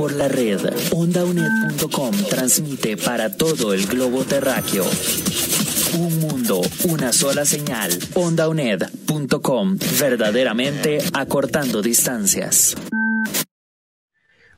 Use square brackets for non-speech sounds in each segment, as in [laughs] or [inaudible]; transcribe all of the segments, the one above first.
por la red. OndaUNED.com transmite para todo el globo terráqueo. Un mundo, una sola señal. OndaUNED.com, verdaderamente acortando distancias.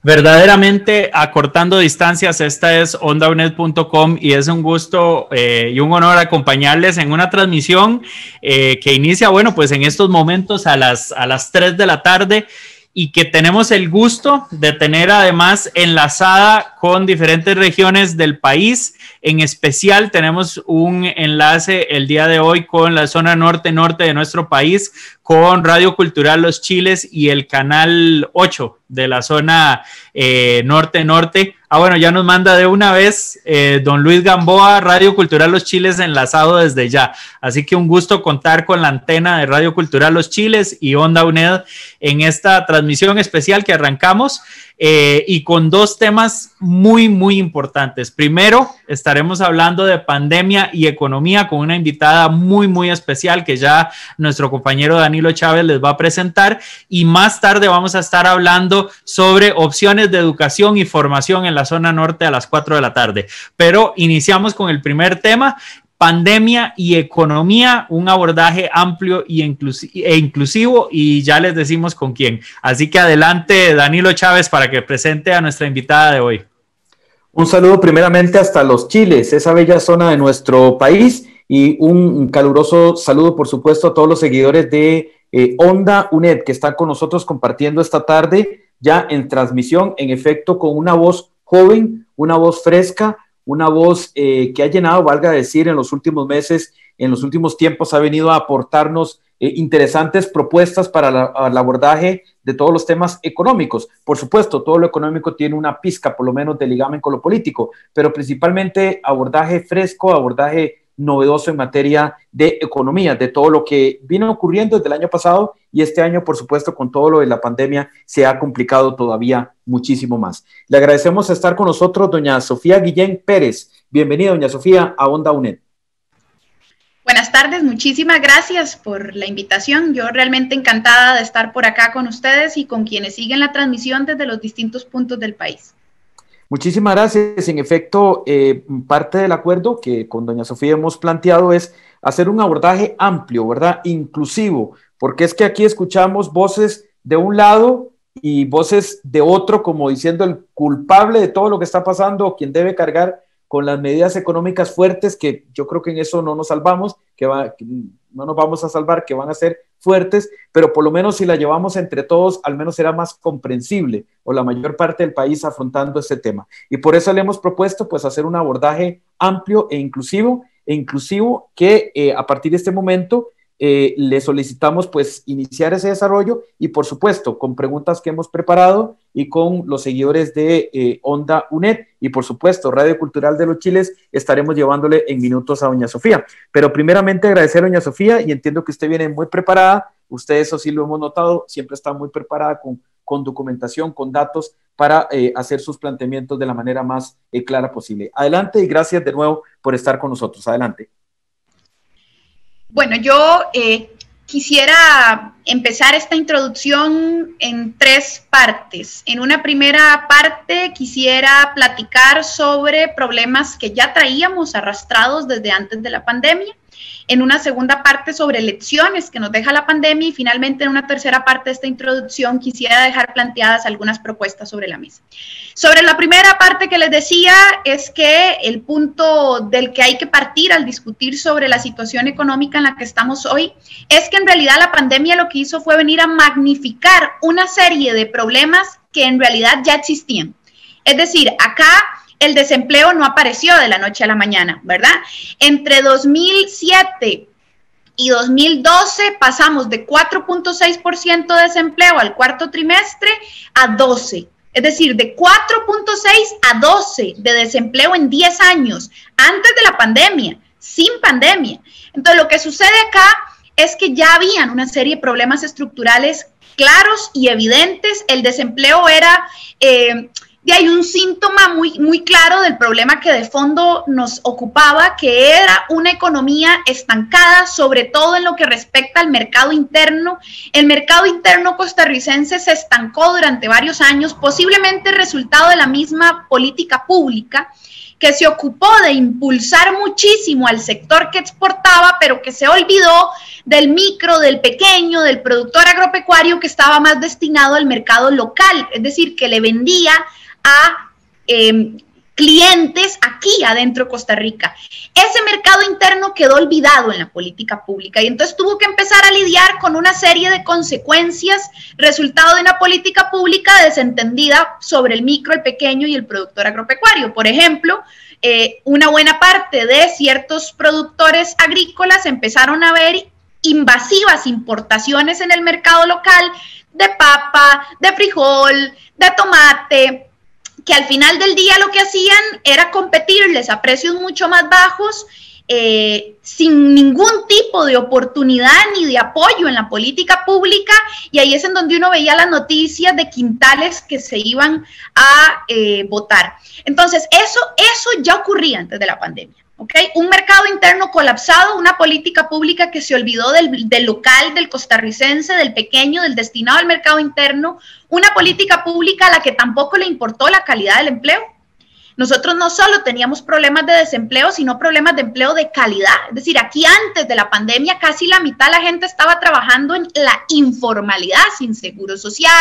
Verdaderamente acortando distancias, esta es OndaUNED.com y es un gusto eh, y un honor acompañarles en una transmisión eh, que inicia, bueno, pues en estos momentos a las, a las 3 de la tarde y que tenemos el gusto de tener además enlazada con diferentes regiones del país. En especial tenemos un enlace el día de hoy con la zona norte-norte de nuestro país, con Radio Cultural Los Chiles y el Canal 8 de la zona eh, norte-norte. Ah, bueno, ya nos manda de una vez eh, don Luis Gamboa, Radio Cultural Los Chiles enlazado desde ya. Así que un gusto contar con la antena de Radio Cultural Los Chiles y Onda UNED en esta transmisión especial que arrancamos. Eh, y con dos temas muy, muy importantes. Primero, estaremos hablando de pandemia y economía con una invitada muy, muy especial que ya nuestro compañero Danilo Chávez les va a presentar. Y más tarde vamos a estar hablando sobre opciones de educación y formación en la zona norte a las 4 de la tarde. Pero iniciamos con el primer tema pandemia y economía, un abordaje amplio y e inclusivo y ya les decimos con quién. Así que adelante, Danilo Chávez, para que presente a nuestra invitada de hoy. Un saludo primeramente hasta los Chiles, esa bella zona de nuestro país, y un caluroso saludo, por supuesto, a todos los seguidores de eh, Onda UNED que están con nosotros compartiendo esta tarde ya en transmisión, en efecto, con una voz joven, una voz fresca, una voz eh, que ha llenado, valga decir, en los últimos meses, en los últimos tiempos, ha venido a aportarnos eh, interesantes propuestas para el abordaje de todos los temas económicos. Por supuesto, todo lo económico tiene una pizca, por lo menos, de ligamen con lo político, pero principalmente abordaje fresco, abordaje novedoso en materia de economía, de todo lo que viene ocurriendo desde el año pasado y este año, por supuesto, con todo lo de la pandemia, se ha complicado todavía muchísimo más. Le agradecemos estar con nosotros, doña Sofía Guillén Pérez. Bienvenida, doña Sofía, a Onda UNED. Buenas tardes, muchísimas gracias por la invitación. Yo realmente encantada de estar por acá con ustedes y con quienes siguen la transmisión desde los distintos puntos del país. Muchísimas gracias. En efecto, eh, parte del acuerdo que con doña Sofía hemos planteado es hacer un abordaje amplio, ¿verdad? Inclusivo, porque es que aquí escuchamos voces de un lado y voces de otro, como diciendo el culpable de todo lo que está pasando, quien debe cargar con las medidas económicas fuertes, que yo creo que en eso no nos salvamos, que, va, que no nos vamos a salvar, que van a ser fuertes, pero por lo menos si la llevamos entre todos, al menos será más comprensible o la mayor parte del país afrontando ese tema. Y por eso le hemos propuesto pues hacer un abordaje amplio e inclusivo, e inclusivo que eh, a partir de este momento eh, le solicitamos pues iniciar ese desarrollo y por supuesto con preguntas que hemos preparado y con los seguidores de eh, Onda UNED y por supuesto Radio Cultural de los Chiles estaremos llevándole en minutos a doña Sofía. Pero primeramente agradecer a doña Sofía y entiendo que usted viene muy preparada, ustedes eso sí lo hemos notado, siempre está muy preparada con, con documentación, con datos para eh, hacer sus planteamientos de la manera más eh, clara posible. Adelante y gracias de nuevo por estar con nosotros. Adelante. Bueno, yo quisiera empezar esta introducción en tres partes. En una primera parte quisiera platicar sobre problemas que ya traíamos arrastrados desde antes de la pandemia en una segunda parte sobre lecciones que nos deja la pandemia y finalmente en una tercera parte de esta introducción quisiera dejar planteadas algunas propuestas sobre la mesa. Sobre la primera parte que les decía es que el punto del que hay que partir al discutir sobre la situación económica en la que estamos hoy es que en realidad la pandemia lo que hizo fue venir a magnificar una serie de problemas que en realidad ya existían. Es decir, acá el desempleo no apareció de la noche a la mañana, ¿verdad? Entre 2007 y 2012 pasamos de 4.6% de desempleo al cuarto trimestre a 12. Es decir, de 4.6 a 12 de desempleo en 10 años, antes de la pandemia, sin pandemia. Entonces, lo que sucede acá es que ya habían una serie de problemas estructurales claros y evidentes. El desempleo era... Eh, y hay un síntoma muy, muy claro del problema que de fondo nos ocupaba, que era una economía estancada, sobre todo en lo que respecta al mercado interno. El mercado interno costarricense se estancó durante varios años, posiblemente resultado de la misma política pública que se ocupó de impulsar muchísimo al sector que exportaba, pero que se olvidó del micro, del pequeño, del productor agropecuario que estaba más destinado al mercado local, es decir, que le vendía a em, clientes aquí adentro de Costa Rica. Ese mercado interno quedó olvidado en la política pública y entonces tuvo que empezar a lidiar con una serie de consecuencias resultado de una política pública desentendida sobre el micro, el pequeño y el productor agropecuario. Por ejemplo, eh, una buena parte de ciertos productores agrícolas empezaron a ver invasivas importaciones en el mercado local de papa, de frijol, de tomate, que al final del día lo que hacían era competirles a precios mucho más bajos, eh, sin ningún tipo de oportunidad ni de apoyo en la política pública, y ahí es en donde uno veía las noticias de quintales que se iban a eh, votar. Entonces, eso, eso ya ocurría antes de la pandemia. Un mercado interno colapsado, una política pública que se olvidó del, local, del costarricense, del pequeño, del destinado al mercado interno, una política pública a la que tampoco le importó la calidad del empleo. Nosotros no solo teníamos problemas de desempleo, sino problemas de empleo de calidad. Es decir, aquí antes de la pandemia casi la mitad de la gente estaba trabajando en la informalidad, sin seguro social,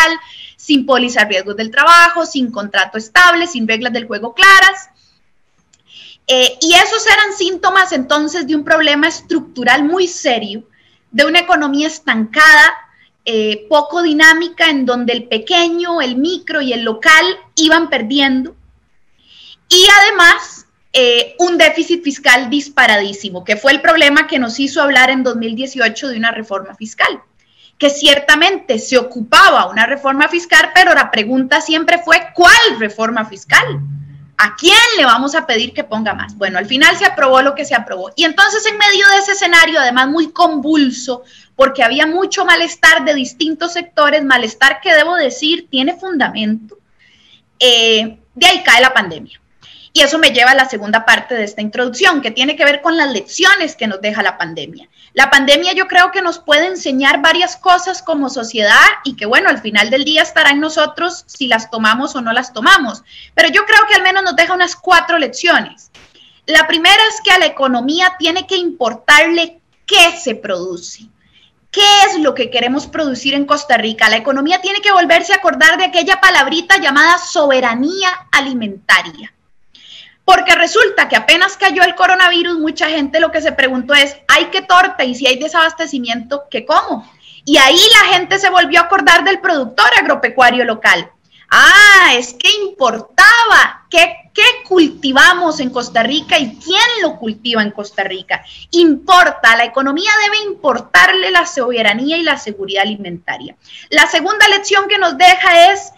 sin de riesgos del trabajo, sin contrato estable, sin reglas del juego claras. Eh, y esos eran síntomas entonces de un problema estructural muy serio, de una economía estancada, eh, poco dinámica, en donde el pequeño, el micro y el local iban perdiendo. Y además, eh, un déficit fiscal disparadísimo, que fue el problema que nos hizo hablar en 2018 de una reforma fiscal, que ciertamente se ocupaba una reforma fiscal, pero la pregunta siempre fue, ¿cuál reforma fiscal? ¿A quién le vamos a pedir que ponga más? Bueno, al final se aprobó lo que se aprobó. Y entonces en medio de ese escenario, además muy convulso, porque había mucho malestar de distintos sectores, malestar que debo decir tiene fundamento, eh, de ahí cae la pandemia. Y eso me lleva a la segunda parte de esta introducción, que tiene que ver con las lecciones que nos deja la pandemia. La pandemia yo creo que nos puede enseñar varias cosas como sociedad y que bueno, al final del día estará en nosotros si las tomamos o no las tomamos. Pero yo creo que al menos nos deja unas cuatro lecciones. La primera es que a la economía tiene que importarle qué se produce. ¿Qué es lo que queremos producir en Costa Rica? La economía tiene que volverse a acordar de aquella palabrita llamada soberanía alimentaria. Porque resulta que apenas cayó el coronavirus, mucha gente lo que se preguntó es, ¿hay que torta? Y si hay desabastecimiento, ¿qué como? Y ahí la gente se volvió a acordar del productor agropecuario local. Ah, es que importaba. ¿Qué, ¿Qué, cultivamos en Costa Rica y quién lo cultiva en Costa Rica? Importa, la economía debe importarle la soberanía y la seguridad alimentaria. La segunda lección que nos deja es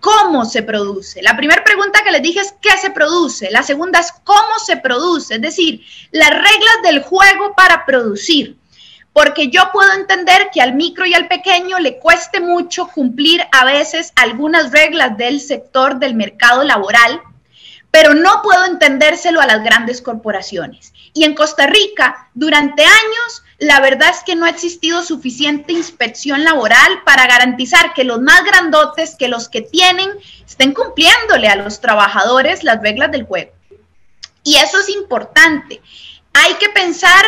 cómo se produce. La primera pregunta que les dije es qué se produce. La segunda es cómo se produce, es decir, las reglas del juego para producir. Porque yo puedo entender que al micro y al pequeño le cueste mucho cumplir a veces algunas reglas del sector del mercado laboral, pero no puedo entendérselo a las grandes corporaciones. Y en Costa Rica, durante años, la verdad es que no ha existido suficiente inspección laboral para garantizar que los más grandotes, que los que tienen, estén cumpliéndole a los trabajadores las reglas del juego. Y eso es importante. Hay que pensar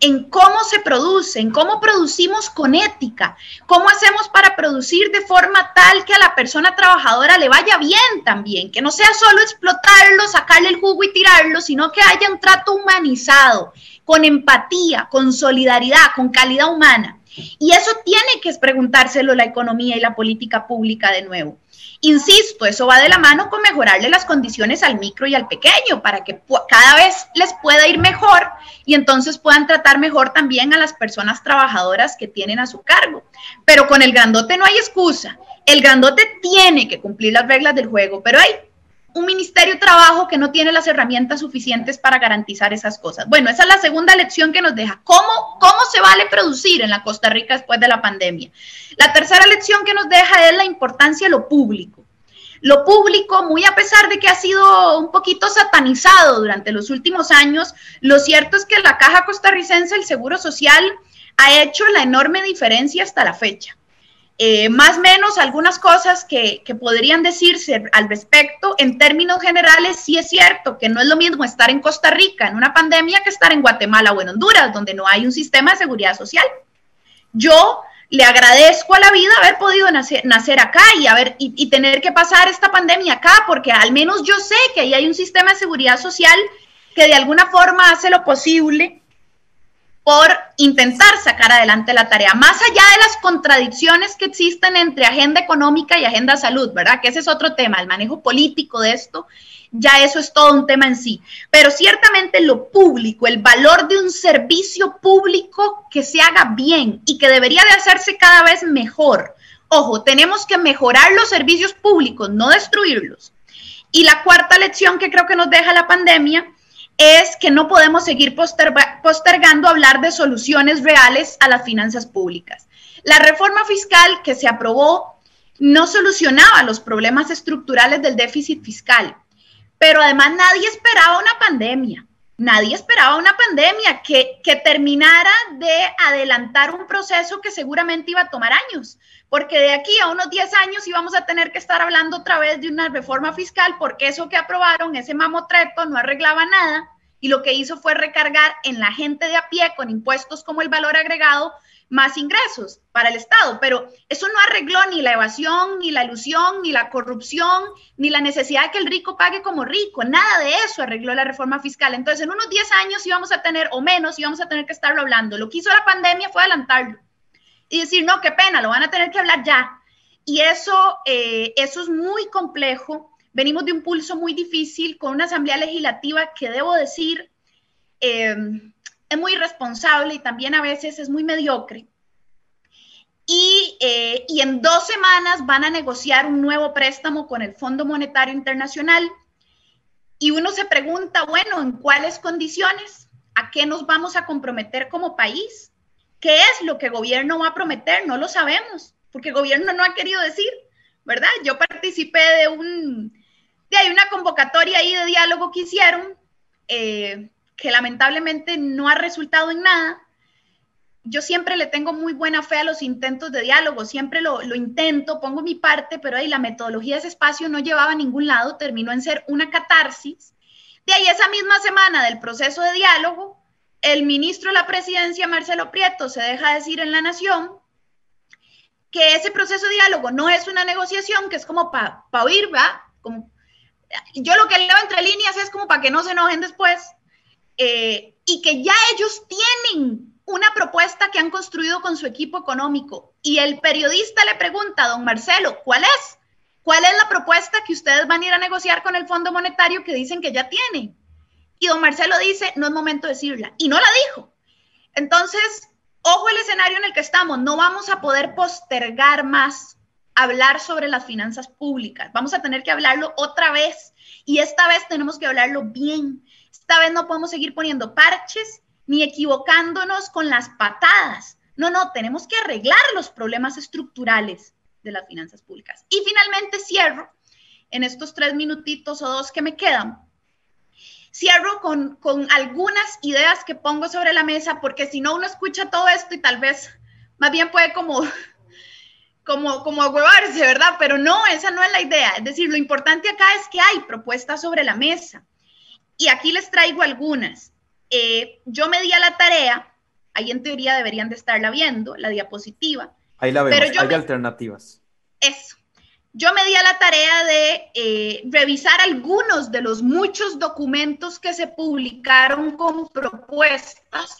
en cómo se produce, en cómo producimos con ética, cómo hacemos para producir de forma tal que a la persona trabajadora le vaya bien también, que no sea solo explotarlo, sacarle el jugo y tirarlo, sino que haya un trato humanizado con empatía, con solidaridad, con calidad humana. Y eso tiene que preguntárselo la economía y la política pública de nuevo. Insisto, eso va de la mano con mejorarle las condiciones al micro y al pequeño para que cada vez les pueda ir mejor y entonces puedan tratar mejor también a las personas trabajadoras que tienen a su cargo. Pero con el grandote no hay excusa. El grandote tiene que cumplir las reglas del juego, pero hay un ministerio de trabajo que no tiene las herramientas suficientes para garantizar esas cosas. Bueno, esa es la segunda lección que nos deja. ¿Cómo, cómo se vale producir en la Costa Rica después de la pandemia? La tercera lección que nos deja es la importancia de lo público lo público, muy a pesar de que ha sido un poquito satanizado durante los últimos años, lo cierto es que la Caja Costarricense el Seguro Social ha hecho la enorme diferencia hasta la fecha. Eh, más o menos algunas cosas que, podrían decirse al respecto, en términos generales, sí es cierto que no es lo mismo estar en Costa Rica en una pandemia que estar en Guatemala o en Honduras, donde no hay un sistema de seguridad social. Yo le agradezco a la vida haber podido nacer, acá y, haber, y tener que pasar esta pandemia acá, porque al menos yo sé que ahí hay un sistema de seguridad social que de alguna forma hace lo posible por intentar sacar adelante la tarea, más allá de las contradicciones que existen entre agenda económica y agenda salud, ¿verdad? Que ese es otro tema, el manejo político de esto, ya eso es todo un tema en sí. Pero ciertamente lo público, el valor de un servicio público que se haga bien y que debería de hacerse cada vez mejor. Ojo, tenemos que mejorar los servicios públicos, no destruirlos. Y la cuarta lección que creo que nos deja la pandemia es que no podemos seguir postergando hablar de soluciones reales a las finanzas públicas. La reforma fiscal que se aprobó no solucionaba los problemas estructurales del déficit fiscal, pero además nadie esperaba una pandemia nadie esperaba una pandemia que, terminara de adelantar un proceso que seguramente iba a tomar años, porque de aquí a unos 10 años íbamos a tener que estar hablando otra vez de una reforma fiscal, porque eso que aprobaron, ese mamotreto, no arreglaba nada y lo que hizo fue recargar en la gente de a pie con impuestos como el valor agregado más ingresos para el Estado, pero eso no arregló ni la evasión, ni la ilusión, ni la corrupción, ni la necesidad de que el rico pague como rico, nada de eso arregló la reforma fiscal. Entonces, en unos 10 años íbamos a tener, o menos, íbamos a tener que estarlo hablando. Lo que hizo la pandemia fue adelantarlo y decir, no, qué pena, lo van a tener que hablar ya. Y eso, eh, eso es muy complejo. Venimos de un pulso muy difícil con una asamblea legislativa que debo decir, eh, es muy responsable y también a veces es muy mediocre. Y, eh, y, en dos semanas van a negociar un nuevo préstamo con el Fondo Monetario Internacional. Y uno se pregunta, bueno, ¿en cuáles condiciones? ¿A qué nos vamos a comprometer como país? ¿Qué es lo que el gobierno va a prometer? No lo sabemos, porque el gobierno no ha querido decir, ¿verdad? Yo participé de un, de ahí una convocatoria ahí de diálogo que hicieron eh, que lamentablemente no ha resultado en nada, yo siempre le tengo muy buena fe a los intentos de diálogo, siempre lo, intento, pongo mi parte, pero ahí la metodología de ese espacio no llevaba a ningún lado, terminó en ser una catarsis. De ahí esa misma semana del proceso de diálogo, el ministro de la presidencia, Marcelo Prieto, se deja decir en La Nación que ese proceso de diálogo no es una negociación, que es como para pa oír, ¿va? Como, yo lo que leo entre líneas es como para que no se enojen después, eh, y que ya ellos tienen una propuesta que han construido con su equipo económico. Y el periodista le pregunta a don Marcelo, ¿cuál es? ¿Cuál es la propuesta que ustedes van a ir a negociar con el Fondo Monetario que dicen que ya tiene? Y don Marcelo dice, no es momento de decirla. Y no la dijo. Entonces, ojo el escenario en el que estamos. No vamos a poder postergar más hablar sobre las finanzas públicas. Vamos a tener que hablarlo otra vez. Y esta vez tenemos que hablarlo bien. Esta vez no podemos seguir poniendo parches ni equivocándonos con las patadas. No, no, tenemos que arreglar los problemas estructurales de las finanzas públicas. Y finalmente cierro en estos tres minutitos o dos que me quedan. Cierro con, algunas ideas que pongo sobre la mesa, porque si no uno escucha todo esto y tal vez más bien puede como [laughs] como, como agüevarse, ¿verdad? Pero no, esa no es la idea. Es decir, lo importante acá es que hay propuestas sobre la mesa. Y aquí les traigo algunas. Eh, yo me di a la tarea, ahí en teoría deberían de estarla viendo, la diapositiva. Ahí la vemos, pero hay alternativas. Eso. Yo me di a la tarea de eh, revisar algunos de los muchos documentos que se publicaron con propuestas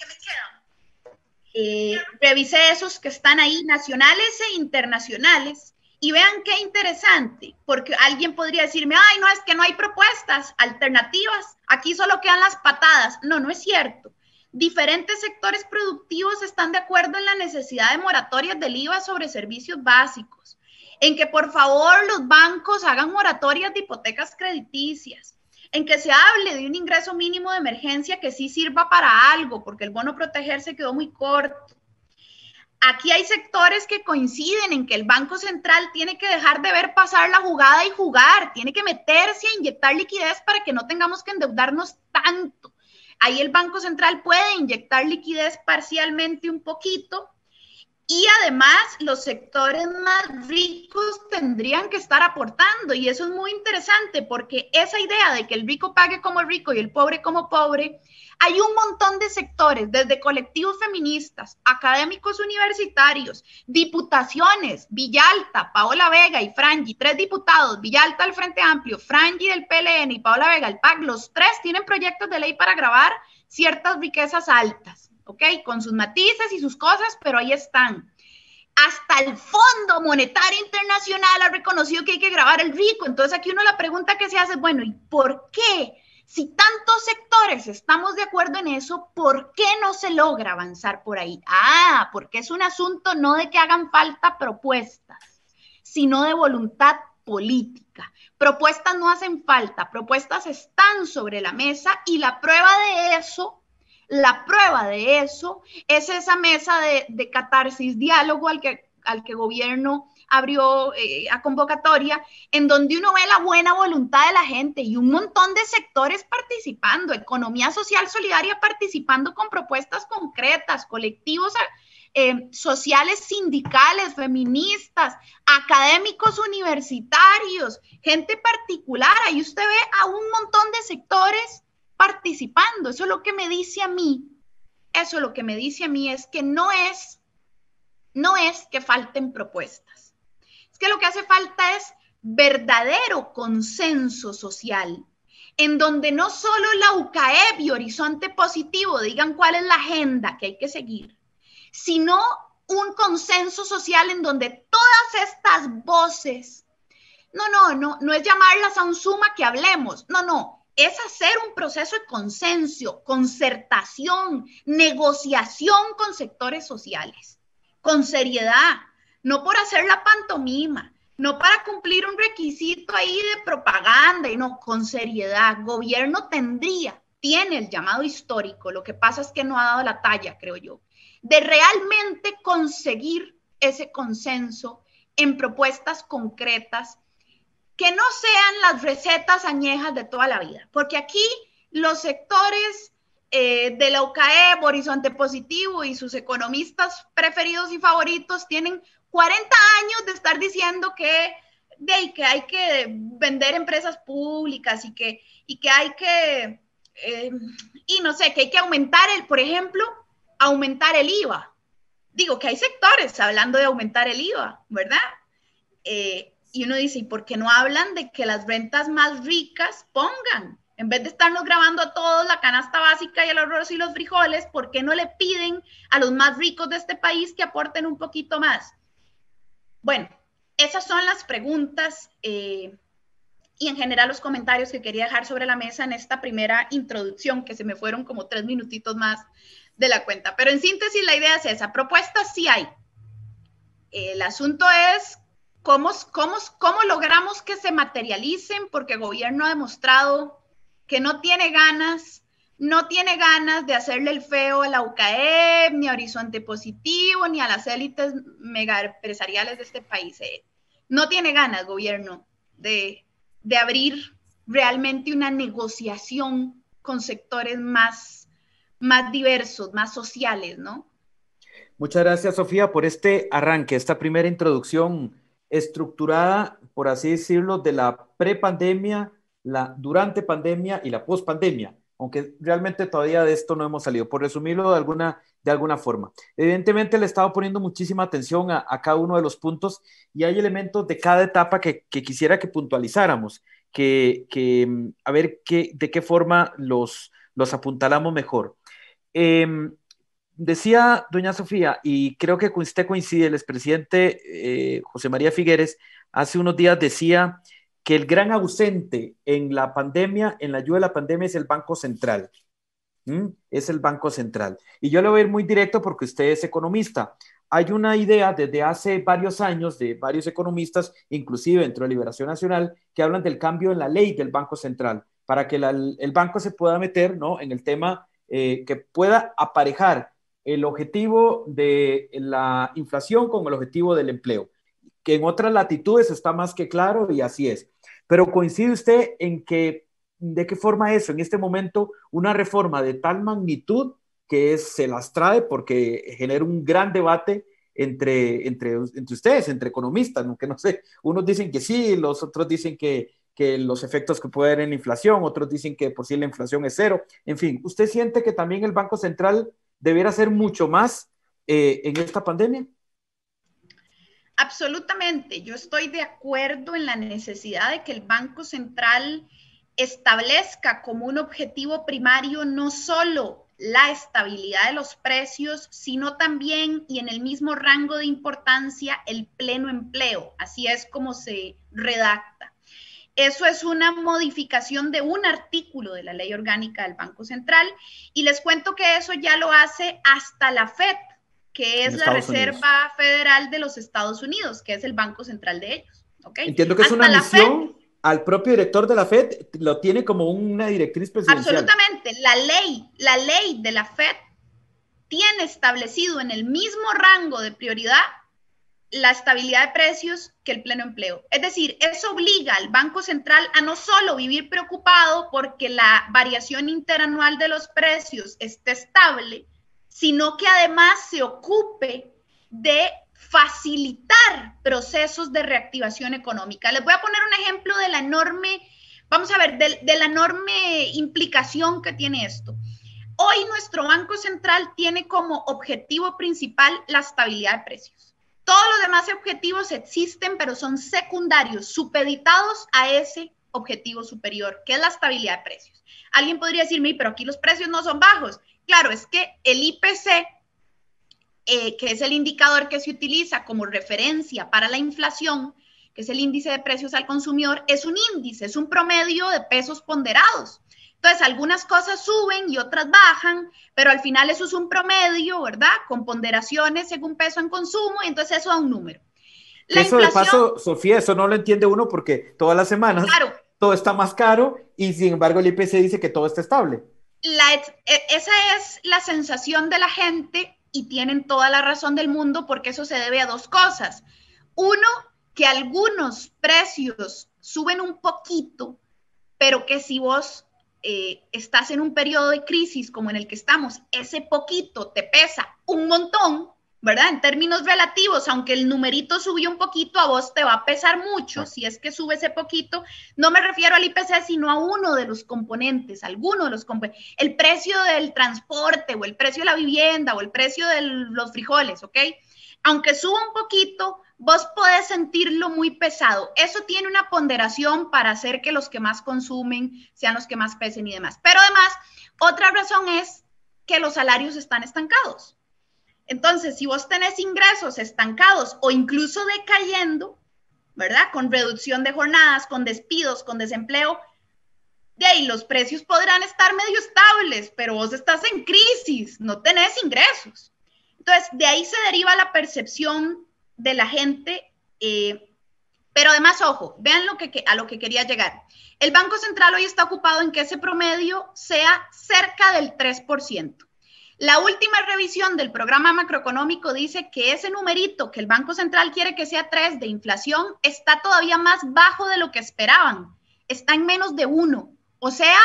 eh, revisé esos que están ahí, nacionales e internacionales, y vean qué interesante, porque alguien podría decirme, ay, no, es que no hay propuestas alternativas, aquí solo quedan las patadas. No, no es cierto. Diferentes sectores productivos están de acuerdo en la necesidad de moratorias del IVA sobre servicios básicos, en que por favor los bancos hagan moratorias de hipotecas crediticias, en que se hable de un ingreso mínimo de emergencia que sí sirva para algo, porque el bono proteger se quedó muy corto aquí hay sectores que coinciden en que el Banco Central tiene que dejar de ver pasar la jugada y jugar, tiene que meterse a inyectar liquidez para que no tengamos que endeudarnos tanto. Ahí el Banco Central puede inyectar liquidez parcialmente un poquito y además los sectores más ricos tendrían que estar aportando y eso es muy interesante porque esa idea de que el rico pague como rico y el pobre como pobre, hay un montón de sectores, desde colectivos feministas, académicos universitarios, diputaciones, Villalta, Paola Vega y Frangi, tres diputados, Villalta al Frente Amplio, Frangi del PLN y Paola Vega, al PAC, los tres tienen proyectos de ley para grabar ciertas riquezas altas. ¿ok? Con sus matices y sus cosas, pero ahí están. Hasta el Fondo Monetario Internacional ha reconocido que hay que grabar el rico. Entonces aquí uno la pregunta que se hace es, bueno, ¿y por qué? Si tantos sectores estamos de acuerdo en eso, ¿por qué no se logra avanzar por ahí? Ah, porque es un asunto no de que hagan falta propuestas, sino de voluntad política. Propuestas no hacen falta, propuestas están sobre la mesa y la prueba de eso la prueba de eso es esa mesa de, de catarsis, diálogo al que, al que gobierno abrió eh, a convocatoria, en donde uno ve la buena voluntad de la gente y un montón de sectores participando, economía social solidaria participando con propuestas concretas, colectivos eh, eh, sociales, sindicales, feministas, académicos universitarios, gente particular. Ahí usted ve a un montón de sectores participando. Eso es lo que me dice a mí. Eso es lo que me dice a mí es que no es, no es que falten propuestas. Es que lo que hace falta es verdadero consenso social, en donde no solo la UCAE y Horizonte Positivo digan cuál es la agenda que hay que seguir, sino un consenso social en donde todas estas voces, no, no, no, no es llamarlas a un suma que hablemos, no, no, es hacer un proceso de consenso, concertación, negociación con sectores sociales, con seriedad, no por hacer la pantomima, no para cumplir un requisito ahí de propaganda, y no, con seriedad. Gobierno tendría, tiene el llamado histórico, lo que pasa es que no ha dado la talla, creo yo, de realmente conseguir ese consenso en propuestas concretas que no sean las recetas añejas de toda la vida, porque aquí los sectores eh, de la UCAE, Horizonte Positivo y sus economistas preferidos y favoritos tienen 40 años de estar diciendo que, de, que hay que vender empresas públicas y que, y que hay que, eh, y no sé, que hay que aumentar el, por ejemplo, aumentar el IVA. Digo que hay sectores hablando de aumentar el IVA, ¿verdad? Eh, y uno dice, ¿y por qué no hablan de que las rentas más ricas pongan? En vez de estarnos grabando a todos la canasta básica y el arroz y los frijoles, ¿por qué no le piden a los más ricos de este país que aporten un poquito más? Bueno, esas son las preguntas eh, y en general los comentarios que quería dejar sobre la mesa en esta primera introducción, que se me fueron como tres minutitos más de la cuenta. Pero en síntesis, la idea es esa, propuestas sí hay. El asunto es ¿Cómo, logramos que se materialicen? Porque el gobierno ha demostrado que no tiene ganas, no tiene ganas de hacerle el feo a la UCAE, ni a Horizonte Positivo, ni a las élites mega empresariales de este país. Eh. No tiene ganas, gobierno, de, abrir realmente una negociación con sectores más, más diversos, más sociales, ¿no? Muchas gracias, Sofía, por este arranque, esta primera introducción estructurada, por así decirlo, de la prepandemia, la durante pandemia y la pospandemia, aunque realmente todavía de esto no hemos salido, por resumirlo de alguna, de alguna forma. Evidentemente le estaba poniendo muchísima atención a, cada uno de los puntos y hay elementos de cada etapa que, quisiera que puntualizáramos, que, que mm, a ver qué, de qué forma los, los apuntalamos mejor. Em, decía doña Sofía, y creo que usted coincide, el expresidente eh, José María Figueres hace unos días decía que el gran ausente en la pandemia, en la ayuda de la pandemia, es el Banco Central. Es el Banco Central. Y yo le voy a ir muy directo porque usted es economista. Hay una idea desde hace varios años de varios economistas, inclusive dentro de Liberación Nacional, que hablan del cambio en la ley del Banco Central, para que el banco se pueda meter ¿no? en el tema eh, que pueda aparejar el objetivo de la inflación con el objetivo del empleo, que en otras latitudes está más que claro y así es. Pero coincide usted en que, ¿de qué forma eso? En este momento, una reforma de tal magnitud que es, se las trae porque genera un gran debate entre, entre, entre ustedes, entre economistas, aunque no sé, unos dicen que sí, los otros dicen que, que los efectos que puede haber en la inflación, otros dicen que por sí la inflación es cero. En fin, ¿usted siente que también el Banco Central debiera ser mucho más eh, en esta pandemia? Absolutamente, yo estoy de acuerdo en la necesidad de que el Banco Central establezca como un objetivo primario no solo la estabilidad de los precios, sino también y en el mismo rango de importancia el pleno empleo. Así es como se redacta. Eso es una modificación de un artículo de la ley orgánica del Banco Central y les cuento que eso ya lo hace hasta la FED, que es la Reserva Federal de los Estados Unidos, que es el Banco Central de ellos. Entiendo que es una misión al propio director de la FED lo tiene como una directriz presidencial. Absolutamente, la ley, la ley de la FED tiene establecido en el mismo rango de prioridad la estabilidad de precios que el pleno empleo. Es decir, eso obliga al Banco Central a no solo vivir preocupado porque la variación interanual de los precios esté estable, sino que además se ocupe de facilitar procesos de reactivación económica. Les voy a poner un ejemplo de la enorme, vamos a ver, de, la enorme implicación que tiene esto. Hoy nuestro Banco Central tiene como objetivo principal la estabilidad de precios. Todos los demás objetivos existen, pero son secundarios, supeditados a ese objetivo superior, que es la estabilidad de precios. Alguien podría decirme, pero aquí los precios no son bajos. Claro, es que el IPC, eh, que es el indicador que se utiliza como referencia para la inflación, que es el índice de precios al consumidor, es un índice, es un promedio de pesos ponderados. Entonces, algunas cosas suben y otras bajan, pero al final eso es un promedio, ¿verdad? Con ponderaciones según peso en consumo, y entonces eso da un número. eso de paso, Sofía, eso no lo entiende uno porque todas las semanas todo está más caro y sin embargo el IPC dice que todo está estable. E, esa es la sensación de la gente y tienen toda la razón del mundo porque eso se debe a dos cosas. Uno, que algunos precios suben un poquito, pero que si vos eh, estás en un periodo de crisis como en el que estamos, ese poquito te pesa un montón, ¿verdad? En términos relativos, aunque el numerito subió un poquito, a vos te va a pesar mucho si es que sube ese poquito. No me refiero al IPC, sino a uno de los componentes, alguno de los componentes. El precio del transporte o el precio de la vivienda o el precio de los frijoles, ¿ok? Aunque suba un poquito, vos podés sentirlo muy pesado. Eso tiene una ponderación para hacer que los que más consumen sean los que más pesen y demás. Pero además, otra razón es que los salarios están estancados. Entonces, si vos tenés ingresos estancados o incluso decayendo, ¿verdad? Con reducción de jornadas, con despidos, con desempleo, de ahí los precios podrán estar medio estables, pero vos estás en crisis, no tenés ingresos. Entonces, de ahí se deriva la percepción de la gente. Eh, pero además, ojo, vean lo que, a lo que quería llegar. El Banco Central hoy está ocupado en que ese promedio sea cerca del 3%. La última revisión del programa macroeconómico dice que ese numerito que el Banco Central quiere que sea 3 de inflación está todavía más bajo de lo que esperaban. Está en menos de 1. O sea,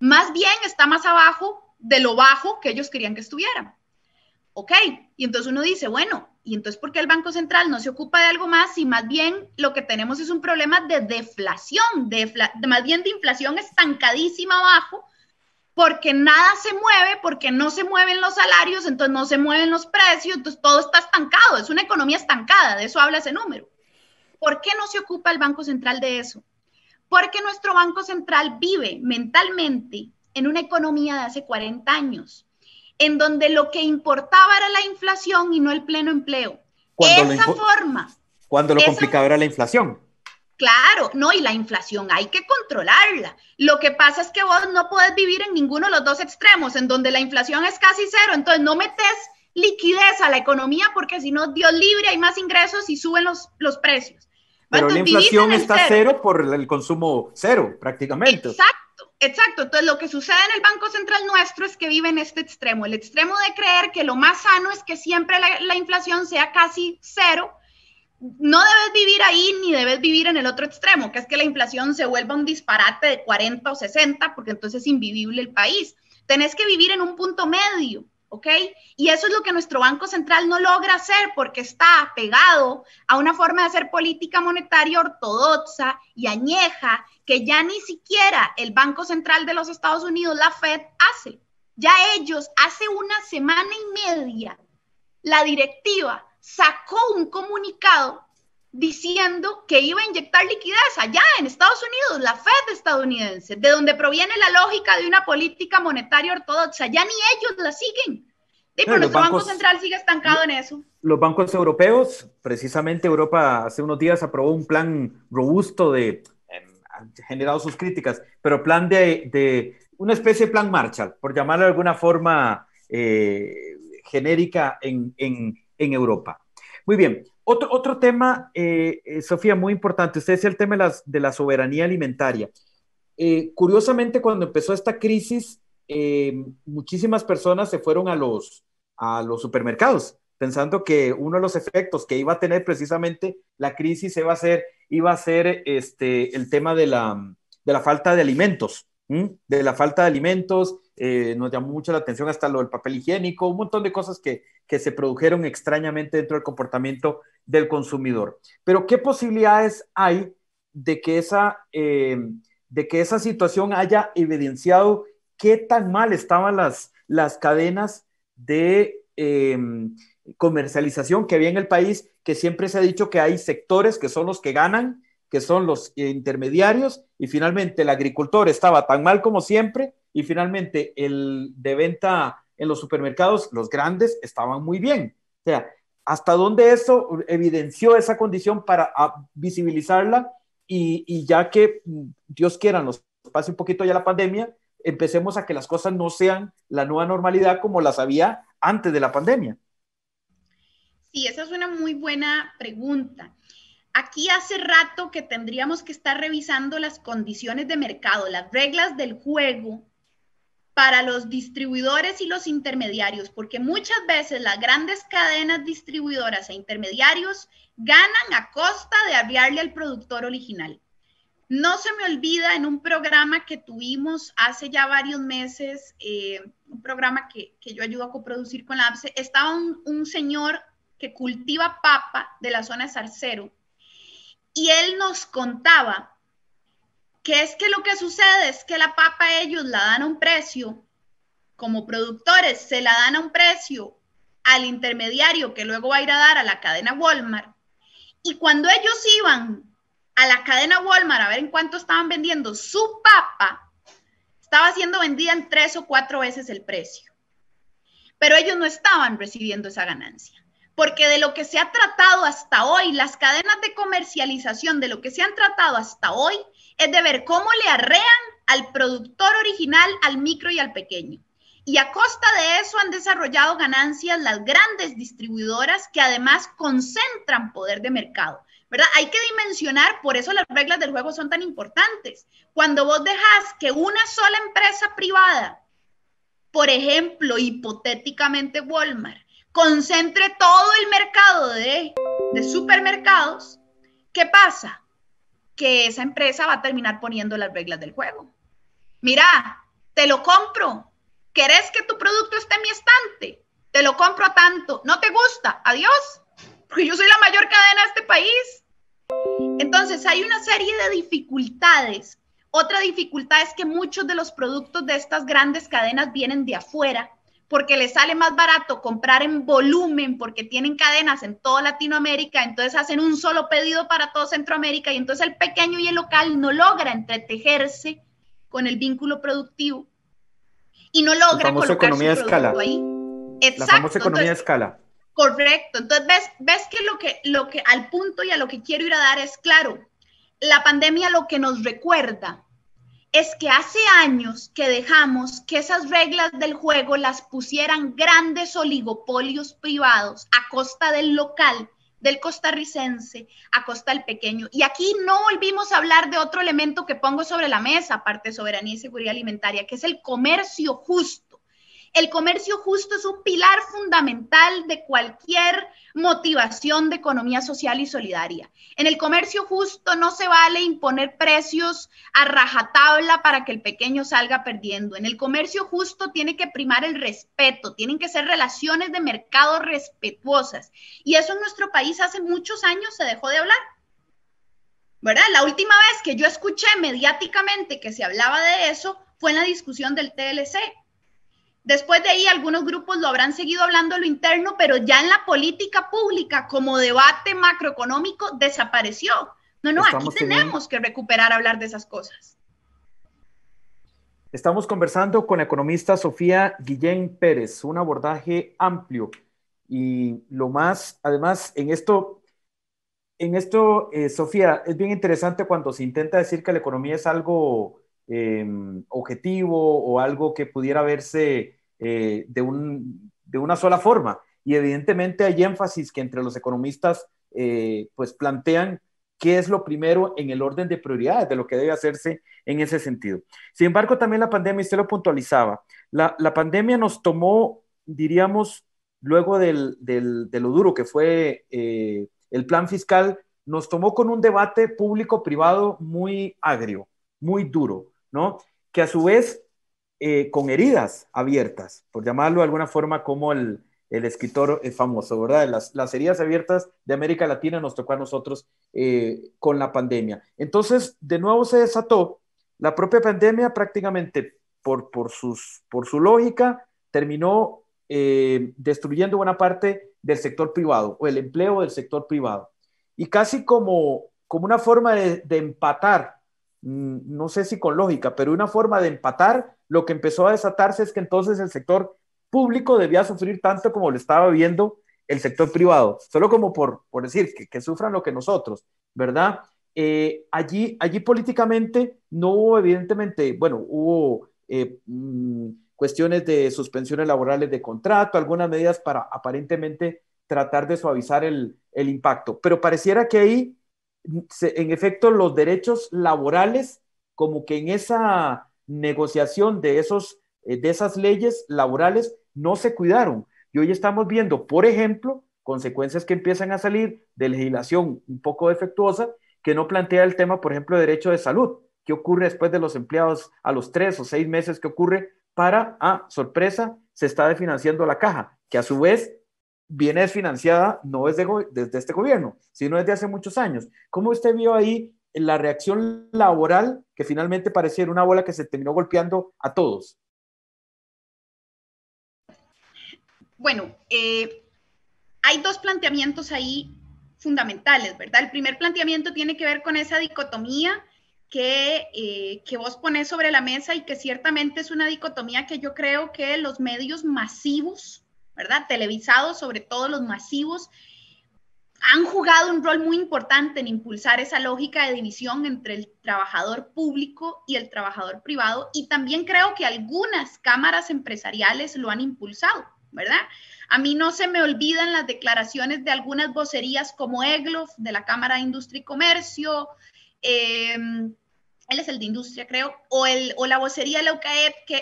más bien está más abajo de lo bajo que ellos querían que estuviera. Ok, y entonces uno dice, bueno, y entonces, ¿por qué el Banco Central no se ocupa de algo más si más bien lo que tenemos es un problema de deflación, de más bien de inflación estancadísima abajo, porque nada se mueve, porque no se mueven los salarios, entonces no se mueven los precios, entonces todo está estancado, es una economía estancada, de eso habla ese número. ¿Por qué no se ocupa el Banco Central de eso? Porque nuestro Banco Central vive mentalmente en una economía de hace 40 años en donde lo que importaba era la inflación y no el pleno empleo. esa forma. Cuando lo complicado era la inflación. Claro, no, y la inflación hay que controlarla. Lo que pasa es que vos no podés vivir en ninguno de los dos extremos, en donde la inflación es casi cero, entonces no metes liquidez a la economía porque si no, Dios libre, hay más ingresos y suben los, los precios. Pero la inflación está cero por el consumo cero, prácticamente. Exacto. Exacto, entonces lo que sucede en el Banco Central nuestro es que vive en este extremo, el extremo de creer que lo más sano es que siempre la, inflación sea casi cero. No debes vivir ahí ni debes vivir en el otro extremo, que es que la inflación se vuelva un disparate de 40 o 60, porque entonces es invivible el país. Tenés que vivir en un punto medio, ¿ok? Y eso es lo que nuestro Banco Central no logra hacer porque está pegado a una forma de hacer política monetaria ortodoxa y añeja que ya ni siquiera el Banco Central de los Estados Unidos, la Fed, hace. Ya ellos hace una semana y media, la directiva sacó un comunicado diciendo que iba a inyectar liquidez allá en Estados Unidos, la Fed estadounidense, de donde proviene la lógica de una política monetaria ortodoxa. Ya ni ellos la siguen. pero nuestro Banco Central sigue estancado en eso. Los bancos europeos, precisamente Europa hace unos días aprobó un plan robusto de generado sus críticas, pero plan de, una especie de plan Marshall, por llamarlo de alguna forma eh, genérica en, Europa. Muy bien, otro, otro tema, eh, eh, Sofía, muy importante, usted decía el tema de, la soberanía alimentaria. curiosamente, cuando empezó esta crisis, muchísimas personas se fueron a los, a los supermercados pensando que uno de los efectos que iba a tener precisamente la crisis iba a ser, iba a ser este, el tema de la, falta de alimentos, de la falta de alimentos, eh, nos llamó mucho la atención hasta lo del papel higiénico, un montón de cosas que, se produjeron extrañamente dentro del comportamiento del consumidor. Pero ¿qué posibilidades hay de que esa, eh, de que esa situación haya evidenciado qué tan mal estaban las, las cadenas de... Em, comercialización que había en el país, que siempre se ha dicho que hay sectores que son los que ganan, que son los intermediarios, y finalmente el agricultor estaba tan mal como siempre, y finalmente el de venta en los supermercados, los grandes, estaban muy bien. O sea, hasta dónde eso evidenció esa condición para ah, visibilizarla y, y ya que mm, Dios quiera nos pase un poquito ya la pandemia, empecemos a que las cosas no sean la nueva normalidad como las había antes de la pandemia. Sí, esa es una muy buena pregunta. Aquí hace rato que tendríamos que estar revisando las condiciones de mercado, las reglas del juego para los distribuidores y los intermediarios, porque muchas veces las grandes cadenas distribuidoras e intermediarios ganan a costa de aviarle al productor original. No se me olvida en un programa que tuvimos hace ya varios meses, eh, un programa que, que, yo ayudo a coproducir con la APSE, estaba un, un señor que cultiva papa de la zona de y él nos contaba que es que lo que sucede es que la papa ellos la dan a un precio, como productores se la dan a un precio al intermediario que luego va a ir a dar a la cadena Walmart, y cuando ellos iban a la cadena Walmart a ver en cuánto estaban vendiendo su papa, estaba siendo vendida en tres o cuatro veces el precio. Pero ellos no estaban recibiendo esa ganancia porque de lo que se ha tratado hasta hoy, las cadenas de comercialización de lo que se han tratado hasta hoy, es de ver cómo le arrean al productor original, al micro y al pequeño. Y a costa de eso han desarrollado ganancias las grandes distribuidoras que además concentran poder de mercado. ¿verdad? Hay que dimensionar, por eso las reglas del juego son tan importantes. Cuando vos dejás que una sola empresa privada, por ejemplo, hipotéticamente Walmart, concentre todo el mercado de, supermercados, ¿qué pasa? Que esa empresa va a terminar poniendo las reglas del juego. Mira, te lo compro. ¿Querés que tu producto esté en mi estante? Te lo compro tanto. ¿No te gusta? Adiós. Porque yo soy la mayor cadena de este país. Entonces, hay una serie de dificultades. Otra dificultad es que muchos de los productos de estas grandes cadenas vienen de afuera porque les sale más barato comprar en volumen, porque tienen cadenas en toda Latinoamérica, entonces hacen un solo pedido para todo Centroamérica y entonces el pequeño y el local no logra entretejerse con el vínculo productivo y no logra colocar economía su escala. ahí. Exacto. La famosa economía de escala. Correcto. Entonces ves, ves que lo que lo que al punto y a lo que quiero ir a dar es claro. La pandemia lo que nos recuerda es que hace años que dejamos que esas reglas del juego las pusieran grandes oligopolios privados a costa del local, del costarricense, a costa del pequeño. Y aquí no volvimos a hablar de otro elemento que pongo sobre la mesa, aparte de soberanía y seguridad alimentaria, que es el comercio justo el comercio justo es un pilar fundamental de cualquier motivación de economía social y solidaria. En el comercio justo no se vale imponer precios a rajatabla para que el pequeño salga perdiendo. En el comercio justo tiene que primar el respeto, tienen que ser relaciones de mercado respetuosas. Y eso en nuestro país hace muchos años se dejó de hablar. ¿Verdad? La última vez que yo escuché mediáticamente que se hablaba de eso fue en la discusión del TLC Después de ahí, algunos grupos lo habrán seguido hablando lo interno, pero ya en la política pública, como debate macroeconómico, desapareció. No, no, aquí tenemos que recuperar hablar de esas cosas. Estamos conversando con la economista Sofía Guillén Pérez, un abordaje amplio y lo más, además, en esto, en esto, eh, Sofía, es bien interesante cuando se intenta decir que la economía es algo em, objetivo o algo que pudiera verse eh, de, de, una sola forma. Y evidentemente hay énfasis que entre los economistas eh, pues plantean qué es lo primero en el orden de prioridades de lo que debe hacerse en ese sentido. Sin embargo, también la pandemia, usted lo puntualizaba, la, pandemia nos tomó, diríamos, luego de lo duro que fue eh, el plan fiscal, nos tomó con un debate público-privado muy agrio, muy duro, ¿no? Que a su vez eh, con heridas abiertas, por llamarlo de alguna forma como el, el escritor eh, famoso, ¿verdad? Las, las, heridas abiertas de América Latina nos tocó a nosotros eh, con la pandemia. Entonces, de nuevo se desató la propia pandemia prácticamente por, por, sus, por su lógica, terminó destruyendo buena parte del sector privado o el empleo del sector privado. Y casi como, como una forma de, de empatar, mm, no sé si con lógica, pero una forma de empatar lo que empezó a desatarse es que entonces el sector público debía sufrir tanto como lo estaba viendo el sector privado, solo como por, por decir que, sufran lo que nosotros, ¿verdad? Eh, allí, allí políticamente no hubo evidentemente, bueno, hubo eh, mm, cuestiones de suspensiones laborales de contrato, algunas medidas para aparentemente tratar de suavizar el, impacto, pero pareciera que ahí, en efecto, los derechos laborales como que en esa negociación de, esos, eh, de esas leyes laborales no se cuidaron. Y hoy estamos viendo, por ejemplo, consecuencias que empiezan a salir de legislación un poco defectuosa que no plantea el tema, por ejemplo, de derecho de salud. que ocurre después de los empleados a los tres o seis meses? que ocurre para, a ah, sorpresa, se está desfinanciando la caja, que a su vez viene desfinanciada no desde, desde este gobierno, sino desde hace muchos años. ¿Cómo usted vio ahí la reacción laboral que finalmente pareciera una bola que se terminó golpeando a todos. Bueno, eh, hay dos planteamientos ahí fundamentales, ¿verdad? El primer planteamiento tiene que ver con esa dicotomía que, eh, que, vos pones sobre la mesa y que ciertamente es una dicotomía que yo creo que los medios masivos, ¿verdad? Televisados, sobre todo los masivos, han jugado un rol muy importante en impulsar esa lógica de división entre el trabajador público y el trabajador privado y también creo que algunas cámaras empresariales lo han impulsado, ¿verdad? A mí no se me olvidan las declaraciones de algunas vocerías como Egloff de la Cámara de Industria y Comercio, em, él es el de Industria creo, o, el, o la vocería que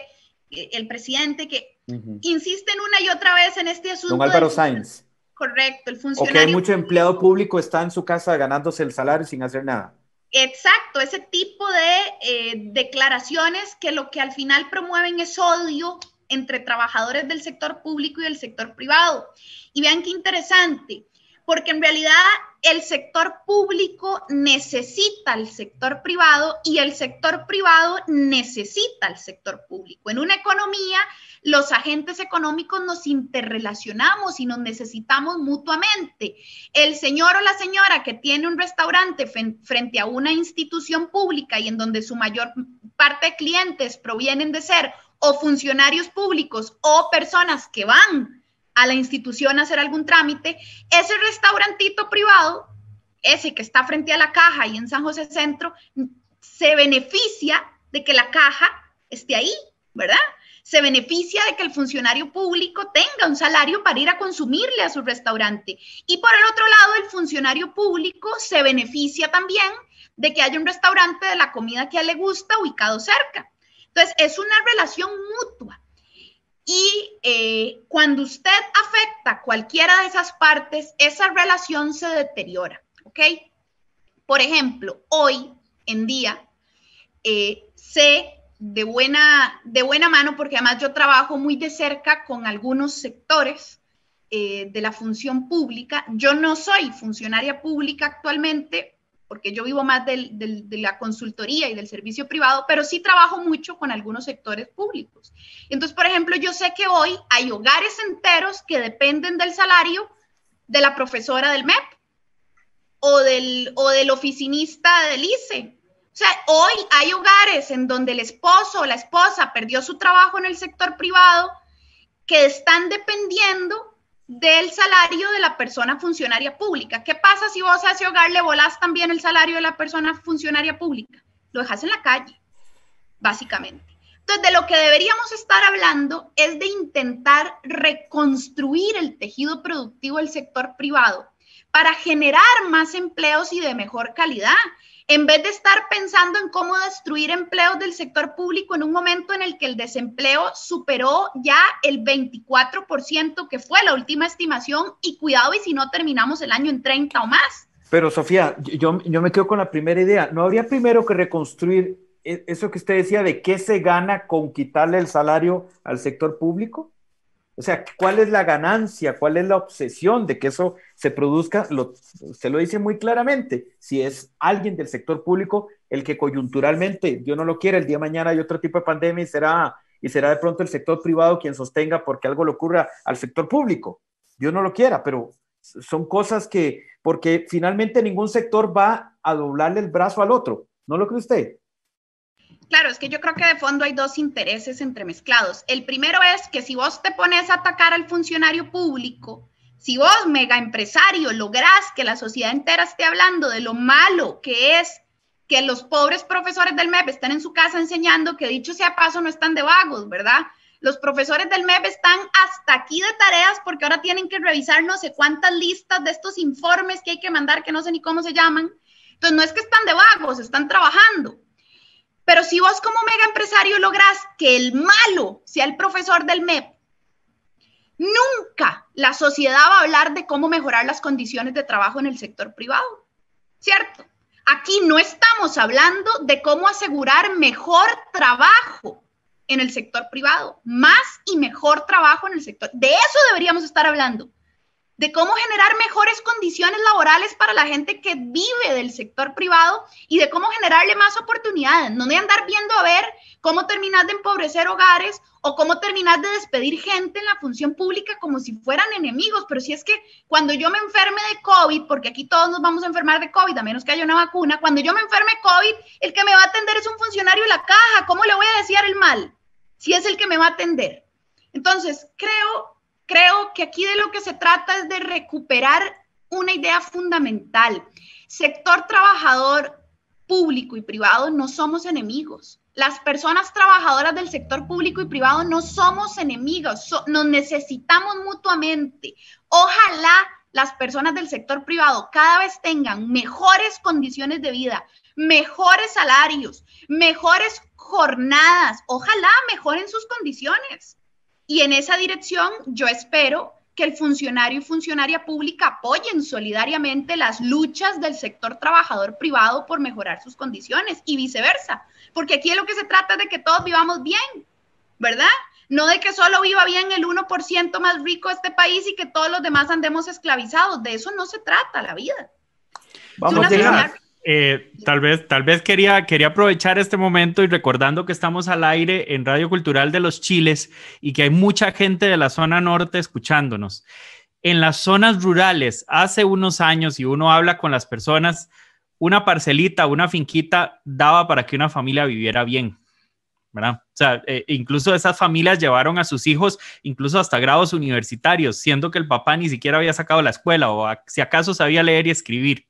eh, el presidente que insiste una y otra vez en este asunto. Don Álvaro Sáenz. Correcto, el funcionario. mucho empleado público está en su casa ganándose el salario sin hacer nada. Exacto, ese tipo de eh, declaraciones que lo que al final promueven es odio entre trabajadores del sector público y del sector privado. Y vean qué interesante, porque en realidad el sector público necesita al sector privado y el sector privado necesita al sector público. En una economía los agentes económicos nos interrelacionamos y nos necesitamos mutuamente. El señor o la señora que tiene un restaurante frente a una institución pública y en donde su mayor parte de clientes provienen de ser o funcionarios públicos o personas que van a la institución a hacer algún trámite, ese restaurantito privado, ese que está frente a la caja y en San José Centro, se beneficia de que la caja esté ahí, ¿verdad? se beneficia de que el funcionario público tenga un salario para ir a consumirle a su restaurante. Y por el otro lado, el funcionario público se beneficia también de que haya un restaurante de la comida que a él le gusta ubicado cerca. Entonces, es una relación mutua. Y eh, cuando usted afecta cualquiera de esas partes, esa relación se deteriora, ¿ok? Por ejemplo, hoy en día eh, se de buena, de buena mano, porque además yo trabajo muy de cerca con algunos sectores eh, de la función pública. Yo no soy funcionaria pública actualmente, porque yo vivo más del, de la consultoría y del servicio privado, pero sí trabajo mucho con algunos sectores públicos. Entonces, por ejemplo, yo sé que hoy hay hogares enteros que dependen del salario de la profesora del MEP o del, o del oficinista del ICE o sea, hoy hay hogares en donde el esposo o la esposa perdió su trabajo en el sector privado que están dependiendo del salario de la persona funcionaria pública. ¿Qué pasa si vos a ese hogar le volás también el salario de la persona funcionaria pública? Lo dejas en la calle, básicamente. Entonces, de lo que deberíamos estar hablando es de intentar reconstruir el tejido productivo del sector privado para generar más empleos y de mejor calidad en vez de estar pensando en cómo destruir empleos del sector público en un momento en el que el desempleo superó ya el 24%, que fue la última estimación, y cuidado y si no terminamos el año en 30 o más. Pero Sofía, yo, yo me quedo con la primera idea. ¿No habría primero que reconstruir eh, eso que usted decía de qué se gana con quitarle el salario al sector público? O sea, ¿cuál es la ganancia? ¿Cuál es la obsesión de que eso se produzca? Lo, se lo dice muy claramente. Si es alguien del sector público el que coyunturalmente, yo no lo quiere, el día de mañana hay otro tipo de pandemia y será, y será de pronto el sector privado quien sostenga porque algo le ocurra al sector público. yo no lo quiera, pero son cosas que, porque finalmente ningún sector va a doblarle el brazo al otro. ¿No lo cree usted? Claro, es que yo creo que de fondo hay dos intereses entremezclados. El primero es que si vos te pones a atacar al funcionario público, si vos, mega empresario, lográs que la sociedad entera esté hablando de lo malo que es que los pobres profesores del MEP estén en su casa enseñando, que dicho sea paso, no están de vagos, ¿verdad? Los profesores del MEP están hasta aquí de tareas porque ahora tienen que revisar no sé cuántas listas de estos informes que hay que mandar, que no sé ni cómo se llaman. Entonces, no es que están de vagos, están trabajando. Pero si vos como mega empresario lográs que el malo sea el profesor del MEP, nunca la sociedad va a hablar de cómo mejorar las condiciones de trabajo en el sector privado, ¿cierto? Aquí no estamos hablando de cómo asegurar mejor trabajo en el sector privado, más y mejor trabajo en el sector. De eso deberíamos estar hablando de cómo generar mejores condiciones laborales para la gente que vive del sector privado y de cómo generarle más oportunidades, no de andar viendo a ver cómo terminas de empobrecer hogares o cómo terminar de despedir gente en la función pública como si fueran enemigos, pero si es que cuando yo me enferme de COVID, porque aquí todos nos vamos a enfermar de COVID, a menos que haya una vacuna, cuando yo me enferme de COVID, el que me va a atender es un funcionario de la caja, ¿cómo le voy a decir el mal? Si es el que me va a atender. Entonces, creo creo que aquí de lo que se trata es de recuperar una idea fundamental. Sector trabajador público y privado no somos enemigos. Las personas trabajadoras del sector público y privado no somos enemigos, nos necesitamos mutuamente. Ojalá las personas del sector privado cada vez tengan mejores condiciones de vida, mejores salarios, mejores jornadas, ojalá mejoren sus condiciones. Y en esa dirección yo espero que el funcionario y funcionaria pública apoyen solidariamente las luchas del sector trabajador privado por mejorar sus condiciones y viceversa, porque aquí lo que se trata es de que todos vivamos bien, ¿verdad? No de que solo viva bien el 1% más rico de este país y que todos los demás andemos esclavizados, de eso no se trata la vida. Vamos, a eh, tal vez, tal vez quería, quería aprovechar este momento y recordando que estamos al aire en Radio Cultural de los Chiles y que hay mucha gente de la zona norte escuchándonos. En las zonas rurales, hace unos años, y uno habla con las personas, una parcelita, una finquita daba para que una familia viviera bien. ¿verdad? O sea, eh, incluso esas familias llevaron a sus hijos incluso hasta grados universitarios, siendo que el papá ni siquiera había sacado la escuela o si acaso sabía leer y escribir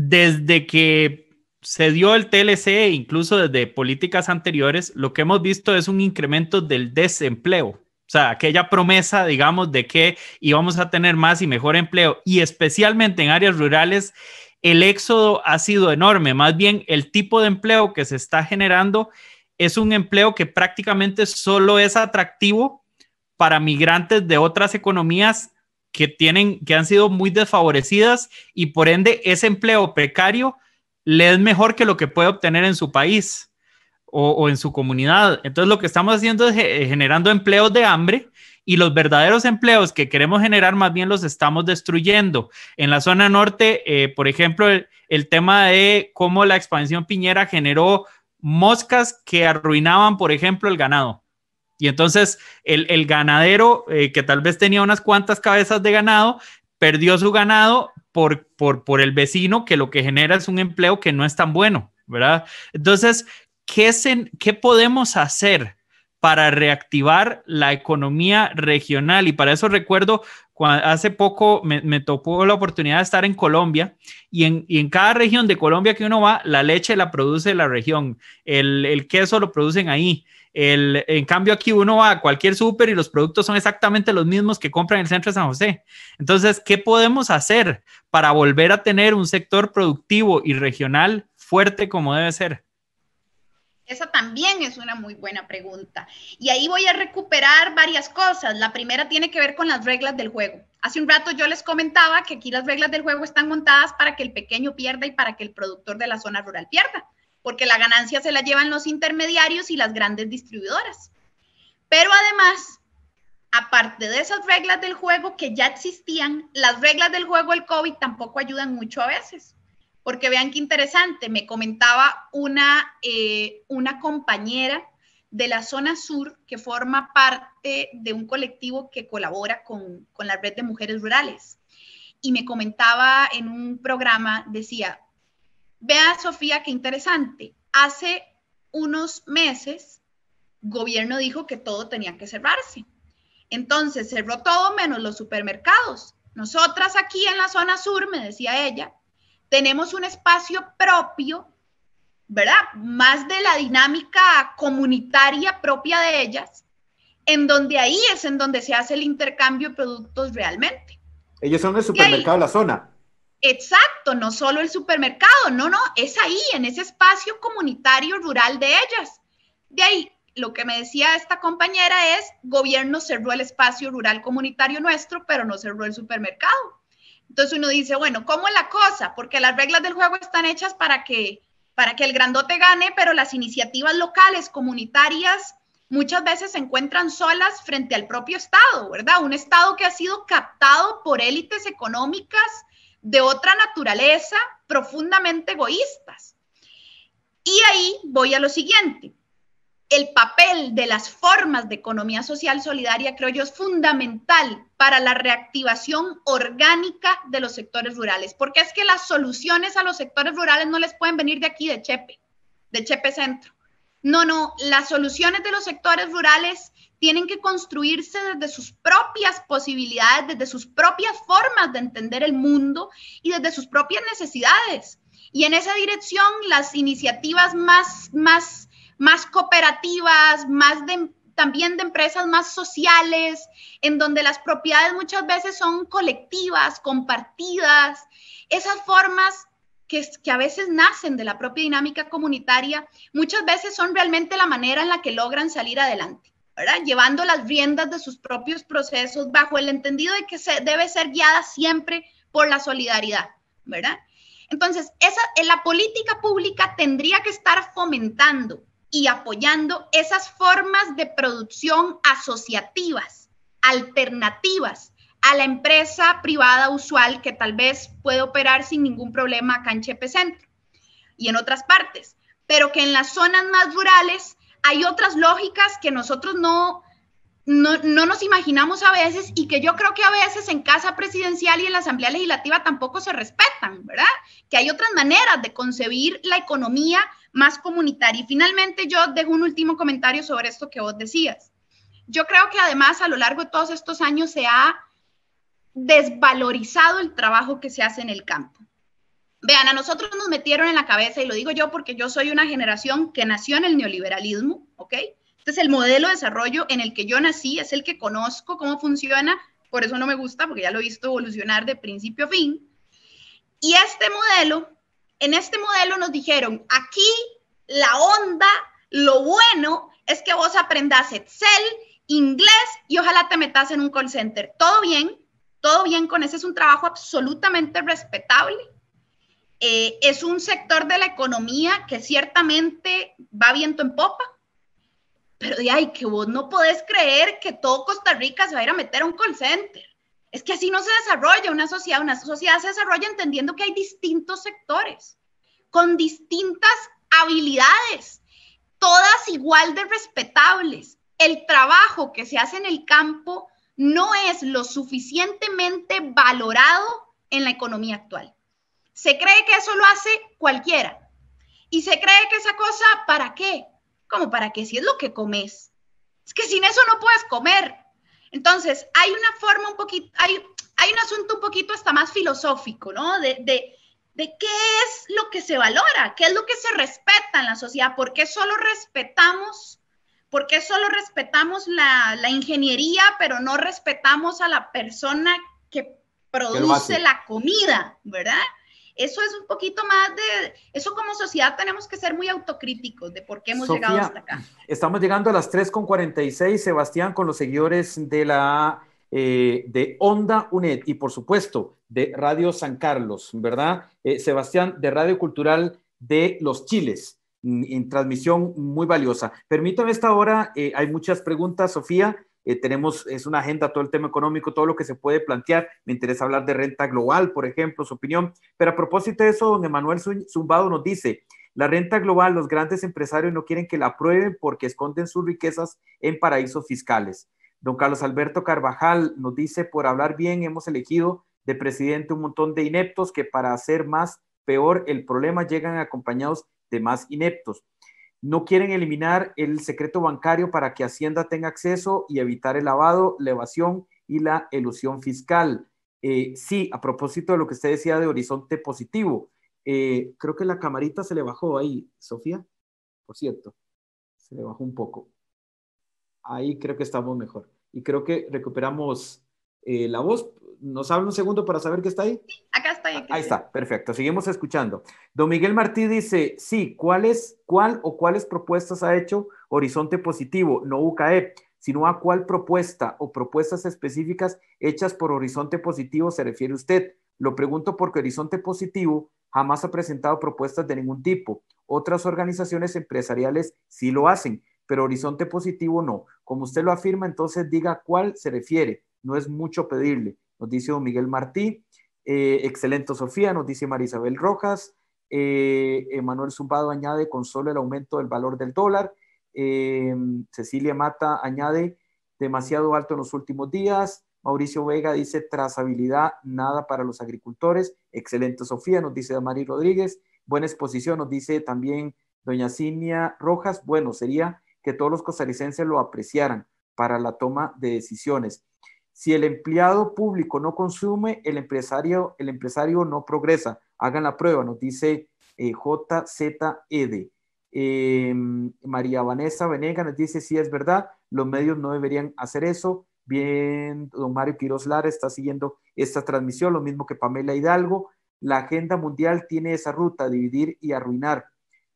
desde que se dio el TLC, incluso desde políticas anteriores, lo que hemos visto es un incremento del desempleo. O sea, aquella promesa, digamos, de que íbamos a tener más y mejor empleo, y especialmente en áreas rurales, el éxodo ha sido enorme. Más bien, el tipo de empleo que se está generando es un empleo que prácticamente solo es atractivo para migrantes de otras economías que tienen, que han sido muy desfavorecidas y por ende ese empleo precario le es mejor que lo que puede obtener en su país o, en su comunidad. Entonces lo que estamos haciendo es eh, generando empleos de hambre y los verdaderos empleos que queremos generar más bien los estamos destruyendo. En la zona norte, eh, por ejemplo, el tema de cómo la expansión piñera generó moscas que arruinaban, por ejemplo, el ganado. Y entonces el, ganadero, eh, que tal vez tenía unas cuantas cabezas de ganado, perdió su ganado por, por, por el vecino, que lo que genera es un empleo que no es tan bueno, ¿verdad? Entonces, ¿qué, qué podemos hacer? para reactivar la economía regional. Y para eso recuerdo hace poco me, me, topó la oportunidad de estar en Colombia y en, cada región de Colombia que uno va, la leche la produce la región, el, queso lo producen ahí. en cambio, aquí uno va a cualquier súper y los productos son exactamente los mismos que compran en el centro de San José. Entonces, ¿qué podemos hacer para volver a tener un sector productivo y regional fuerte como debe ser? Esa también es una muy buena pregunta. Y ahí voy a recuperar varias cosas. La primera tiene que ver con las reglas del juego. Hace un rato yo les comentaba que aquí las reglas del juego están montadas para que el pequeño pierda y para que el productor de la zona rural pierda, porque la ganancia se la llevan los intermediarios y las grandes distribuidoras. Pero además, aparte de esas reglas del juego que ya existían, las reglas del juego el COVID tampoco ayudan mucho a veces porque vean qué interesante, me comentaba una, eh, una compañera de la zona sur que forma parte de un colectivo que colabora con, la red de mujeres rurales. Y me comentaba en un programa, decía, vea Sofía, qué interesante, hace unos meses gobierno dijo que todo tenía que cerrarse. Entonces cerró todo menos los supermercados. Nosotras aquí en la zona sur, me decía ella, tenemos un espacio propio, ¿verdad? Más de la dinámica comunitaria propia de ellas, en donde ahí es en donde se hace el intercambio de productos realmente. Ellos son el supermercado de la zona. Exacto, no solo el supermercado, no, no, es ahí, en ese espacio comunitario rural de ellas. De ahí, lo que me decía esta compañera es, gobierno cerró el espacio rural comunitario nuestro, pero no cerró el supermercado. Entonces uno dice, bueno, ¿cómo es la cosa? Porque las reglas del juego están hechas para que, para que el grandote gane, pero las iniciativas locales, comunitarias, muchas veces se encuentran solas frente al propio Estado, ¿verdad? Un Estado que ha sido captado por élites económicas de otra naturaleza, profundamente egoístas. Y ahí voy a lo siguiente el papel de las formas de economía social solidaria, creo yo, es fundamental para la reactivación orgánica de los sectores rurales, porque es que las soluciones a los sectores rurales no les pueden venir de aquí, de Chepe, de Chepe Centro. No, no, las soluciones de los sectores rurales tienen que construirse desde sus propias posibilidades, desde sus propias formas de entender el mundo y desde sus propias necesidades. Y en esa dirección, las iniciativas más, más más cooperativas, más de, también de empresas más sociales, en donde las propiedades muchas veces son colectivas, compartidas, esas formas que, que, a veces nacen de la propia dinámica comunitaria, muchas veces son realmente la manera en la que logran salir adelante, ¿verdad? Llevando las riendas de sus propios procesos bajo el entendido de que se debe ser guiada siempre por la solidaridad, ¿verdad? Entonces, esa, la política pública tendría que estar fomentando y apoyando esas formas de producción asociativas, alternativas a la empresa privada usual que tal vez puede operar sin ningún problema acá en Chepe Centro y en otras partes, pero que en las zonas más rurales hay otras lógicas que nosotros no, no, no, nos imaginamos a veces y que yo creo que a veces en casa presidencial y en la Asamblea Legislativa tampoco se respetan, ¿verdad? Que hay otras maneras de concebir la economía más comunitaria. Y finalmente yo dejo un último comentario sobre esto que vos decías. Yo creo que además a lo largo de todos estos años se ha desvalorizado el trabajo que se hace en el campo. Vean, a nosotros nos metieron en la cabeza, y lo digo yo porque yo soy una generación que nació en el neoliberalismo, ¿ok? es el modelo de desarrollo en el que yo nací es el que conozco cómo funciona, por eso no me gusta, porque ya lo he visto evolucionar de principio a fin. Y este modelo en este modelo nos dijeron, aquí la onda, lo bueno es que vos aprendas Excel, inglés y ojalá te metas en un call center. Todo bien, todo bien con ese es un trabajo absolutamente respetable. Eh, es un sector de la economía que ciertamente va viento en popa, pero de ahí que vos no podés creer que todo Costa Rica se va a ir a meter a un call center. Es que así no se desarrolla una sociedad. Una sociedad se desarrolla entendiendo que hay distintos sectores, con distintas habilidades, todas igual de respetables. El trabajo que se hace en el campo no es lo suficientemente valorado en la economía actual. Se cree que eso lo hace cualquiera. Y se cree que esa cosa, ¿para qué? Como para que si es lo que comes. Es que sin eso no puedes comer. Entonces, hay una forma un poquito, hay, un asunto un poquito hasta más filosófico, ¿no? De, de, de, qué es lo que se valora, qué es lo que se respeta en la sociedad, por qué solo respetamos, por qué solo respetamos la ingeniería, pero no respetamos a la persona que produce la comida, ¿verdad? Eso es un poquito más de, eso como sociedad tenemos que ser muy autocríticos de por qué hemos llegado hasta acá. Estamos llegando a las 3.46, Sebastián, con los seguidores de la... Eh, de Onda UNED y por supuesto de Radio San Carlos, ¿verdad? Eh, Sebastián, de Radio Cultural de Los Chiles, en, transmisión muy valiosa. Permítame esta hora, eh, hay muchas preguntas, Sofía, eh, tenemos, es una agenda, todo el tema económico, todo lo que se puede plantear. Me interesa hablar de renta global, por ejemplo, su opinión. Pero a propósito de eso, don Emanuel Zumbado nos dice, la renta global, los grandes empresarios no quieren que la aprueben porque esconden sus riquezas en paraísos fiscales. Don Carlos Alberto Carvajal nos dice, por hablar bien, hemos elegido de presidente un montón de ineptos que para hacer más peor el problema llegan acompañados de más ineptos. No quieren eliminar el secreto bancario para que Hacienda tenga acceso y evitar el lavado, la evasión y la elusión fiscal. Eh, sí, a propósito de lo que usted decía de horizonte positivo, eh, creo que la camarita se le bajó ahí, Sofía, por cierto, se le bajó un poco. Ahí creo que estamos mejor. Y creo que recuperamos eh, la voz. ¿Nos habla un segundo para saber qué está ahí? ahí está, perfecto. Seguimos escuchando. Don Miguel Martí dice, sí, ¿cuál, cuál o cuáles propuestas ha hecho Horizonte Positivo, no UCAE, sino a cuál propuesta o propuestas específicas hechas por Horizonte Positivo se refiere usted? Lo pregunto porque Horizonte Positivo jamás ha presentado propuestas de ningún tipo. Otras organizaciones empresariales sí lo hacen, pero Horizonte Positivo no. Como usted lo afirma, entonces diga a cuál se refiere. No es mucho pedirle, nos dice don Miguel Martí. Eh, excelente Sofía, nos dice Isabel Rojas. Eh, Emanuel Zumbado añade con solo el aumento del valor del dólar. Eh, Cecilia Mata añade demasiado alto en los últimos días. Mauricio Vega dice trazabilidad, nada para los agricultores. Excelente Sofía, nos dice Mari Rodríguez. Buena exposición, nos dice también doña Cinia Rojas. Bueno, sería que todos los costarricenses lo apreciaran para la toma de decisiones. Si el empleado público no consume, el empresario, el empresario no progresa. Hagan la prueba, nos dice eh, JZED. Em, María Vanessa Venega nos dice, sí, es verdad, los medios no deberían hacer eso. Bien, don Mario Quiroz Lara está siguiendo esta transmisión, lo mismo que Pamela Hidalgo. La agenda mundial tiene esa ruta, dividir y arruinar.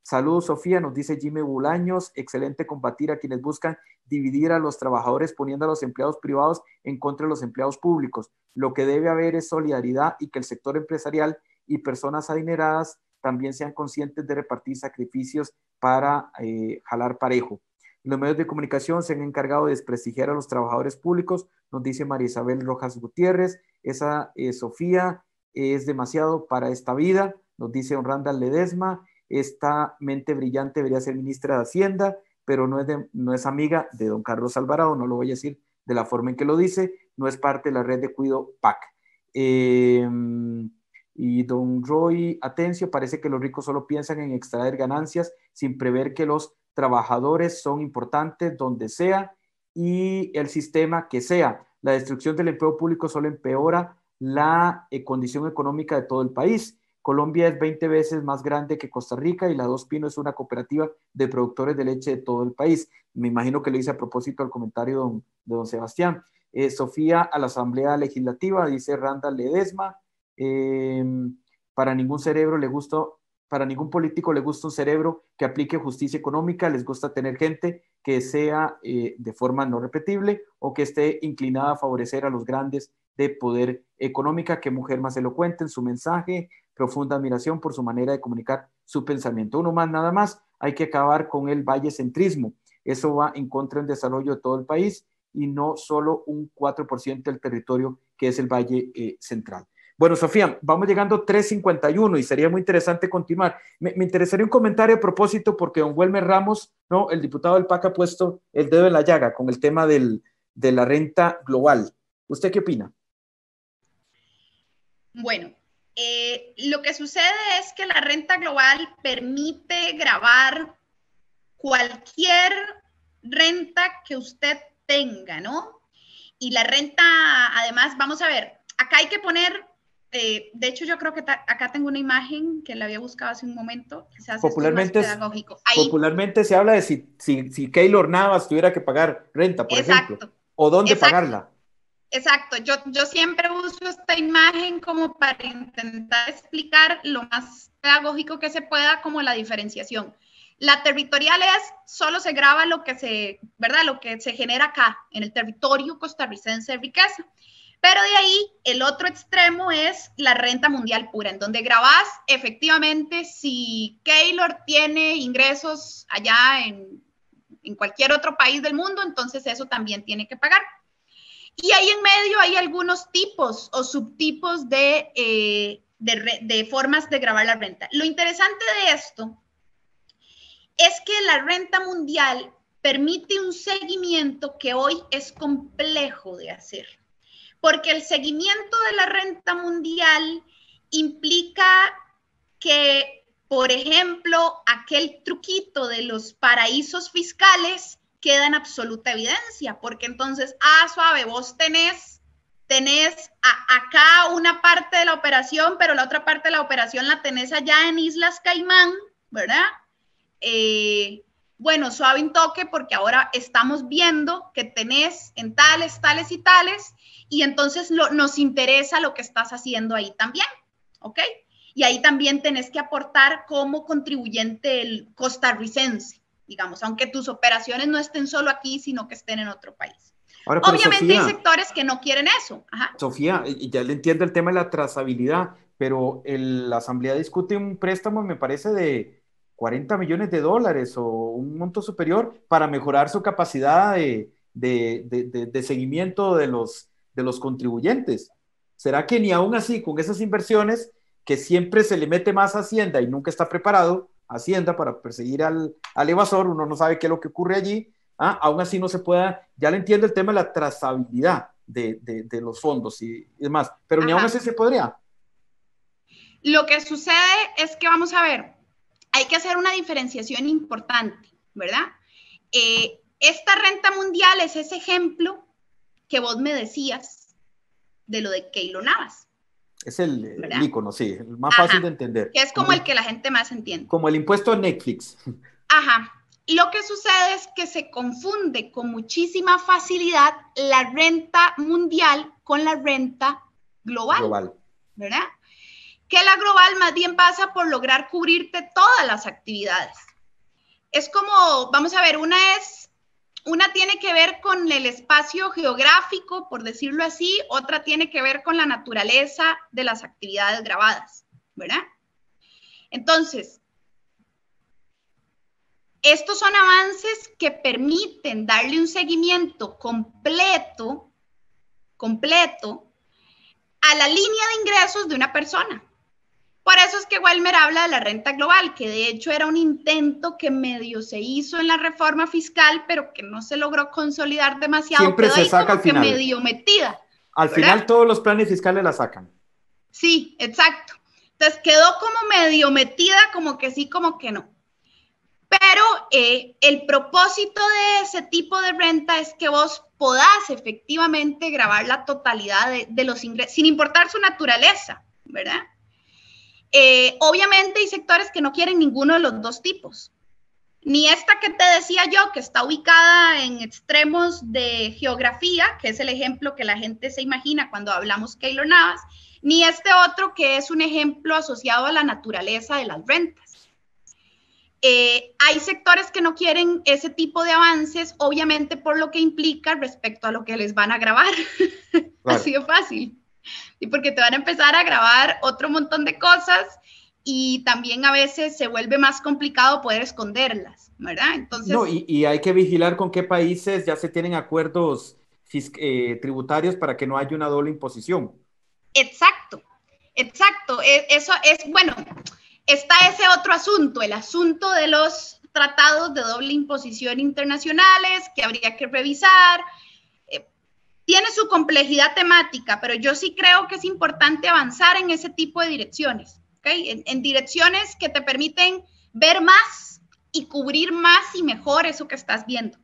Saludos, Sofía, nos dice Jimmy Bulaños. Excelente combatir a quienes buscan dividir a los trabajadores poniendo a los empleados privados en contra de los empleados públicos. Lo que debe haber es solidaridad y que el sector empresarial y personas adineradas también sean conscientes de repartir sacrificios para eh, jalar parejo. Los medios de comunicación se han encargado de desprestigiar a los trabajadores públicos, nos dice María Isabel Rojas Gutiérrez. Esa eh, Sofía es demasiado para esta vida, nos dice Honranda Ledesma. Esta mente brillante debería ser ministra de Hacienda, pero no es, no es amiga de don Carlos Alvarado, no lo voy a decir de la forma en que lo dice, no es parte de la red de cuido PAC. Em, y don Roy Atencio, parece que los ricos solo piensan en extraer ganancias sin prever que los trabajadores son importantes donde sea y el sistema que sea. La destrucción del empleo público solo empeora la eh, condición económica de todo el país. Colombia es 20 veces más grande que Costa Rica y la Dos Pino es una cooperativa de productores de leche de todo el país. Me imagino que lo hice a propósito al comentario de don Sebastián. Eh, Sofía a la Asamblea Legislativa, dice Randa Ledesma. Eh, para ningún cerebro le gusta, para ningún político le gusta un cerebro que aplique justicia económica, les gusta tener gente que sea eh, de forma no repetible o que esté inclinada a favorecer a los grandes de poder económica. Qué mujer más elocuente en su mensaje profunda admiración por su manera de comunicar su pensamiento. Uno más, nada más, hay que acabar con el vallecentrismo. Eso va en contra del desarrollo de todo el país y no solo un 4% del territorio que es el Valle eh, Central. Bueno, Sofía, vamos llegando 3.51 y sería muy interesante continuar. Me, interesaría un comentario a propósito porque don Wilmer Ramos, no, el diputado del PAC ha puesto el dedo en la llaga con el tema de la renta global. ¿Usted qué opina? Bueno, eh, lo que sucede es que la renta global permite grabar cualquier renta que usted tenga, ¿no? Y la renta, además, vamos a ver, acá hay que poner, eh, de hecho yo creo que acá tengo una imagen que la había buscado hace un momento, popularmente, popularmente se habla de si, si, Keylor Navas tuviera que pagar renta, por ejemplo, o dónde pagarla. Exacto, yo, siempre uso esta imagen como para intentar explicar lo más pedagógico que se pueda como la diferenciación. La territorial es, solo se graba lo que se, ¿verdad? Lo que se genera acá, en el territorio costarricense de riqueza. Pero de ahí, el otro extremo es la renta mundial pura, en donde grabás efectivamente si Keylor tiene ingresos allá en, en cualquier otro país del mundo, entonces eso también tiene que pagar. Y ahí en medio hay algunos tipos o subtipos eh, de, formas de grabar la renta. Lo interesante de esto es que la renta mundial permite un seguimiento que hoy es complejo de hacer, porque el seguimiento de la renta mundial implica que, por ejemplo, aquel truquito de los paraísos fiscales queda en absoluta evidencia, porque entonces, ah, suave, vos tenés, tenés acá una parte de la operación, pero la otra parte de la operación la tenés allá en Islas Caimán, ¿verdad? Eh, bueno, suave en toque porque ahora estamos viendo que tenés en tales, tales y tales, y entonces nos interesa lo que estás haciendo ahí también, ¿ok? Y ahí también tenés que aportar como contribuyente costarricense, digamos, aunque tus operaciones no estén solo aquí, sino que estén en otro país. Obviamente hay sectores que no quieren eso. Sofía, ya le entiendo el tema de la trazabilidad, pero la Asamblea discute un préstamo, me parece, de 40 millones de dólares o un monto superior para mejorar su capacidad de, de, de, seguimiento de los, de los contribuyentes. ¿Será que ni aún así, con esas inversiones, que siempre se le mete más Hacienda y nunca está preparado, Hacienda para perseguir al, evasor, uno no sabe qué es lo que ocurre allí, ¿ah? aún así no se pueda, ya le entiendo el tema de la trazabilidad de, los fondos y, demás, pero ni aún así se podría. Lo que sucede es que vamos a ver, hay que hacer una diferenciación importante, ¿verdad? Eh, esta renta mundial es ese ejemplo que vos me decías de lo de Keylo Navas. Es eh, el, icono, sí, el más fácil de entender. es como, el que la gente más entiende. Como el impuesto Netflix. [laughs] Ajá. Lo que sucede es que se confunde con muchísima facilidad la renta mundial con la renta global. Global. ¿Verdad? Que la global más bien pasa por lograr cubrirte todas las actividades. Es como, vamos a ver, una es una tiene que ver con el espacio geográfico, por decirlo así, otra tiene que ver con la naturaleza de las actividades grabadas, ¿verdad? Entonces, estos son avances que permiten darle un seguimiento completo, completo, a la línea de ingresos de una persona. Por eso es que Walmer habla de la renta global, que de hecho era un intento que medio se hizo en la reforma fiscal, pero que no se logró consolidar demasiado. Siempre se saca al final. medio metida. Al final todos los planes fiscales la sacan. Sí, exacto. Entonces quedó como medio metida, como que sí, como que no. Pero eh, el propósito de ese tipo de renta es que vos podás efectivamente grabar la totalidad de los ingresos, sin importar su naturaleza, ¿verdad? Eh, obviamente hay sectores que no quieren ninguno de los dos tipos. Ni esta que te decía yo, que está ubicada en extremos de geografía, que es el ejemplo que la gente se imagina cuando hablamos Keylor Navas, ni este otro que es un ejemplo asociado a la naturaleza de las rentas. Eh, hay sectores que no quieren ese tipo de avances, obviamente por lo que implica respecto a lo que les van a grabar. Ha [laughs] Así de fácil y porque te van a empezar a grabar otro montón de cosas y también a veces se vuelve más complicado poder esconderlas, ¿verdad? Entonces... y, hay que vigilar con qué países ya se tienen acuerdos eh, tributarios para que no haya una doble imposición. Exacto, exacto. E, eso es, bueno, está ese otro asunto, el asunto de los tratados de doble imposición internacionales que habría que revisar, tiene su complejidad temática, pero yo sí creo que es importante avanzar en ese tipo de direcciones, en, direcciones que te permiten ver más y cubrir más y mejor eso que estás viendo.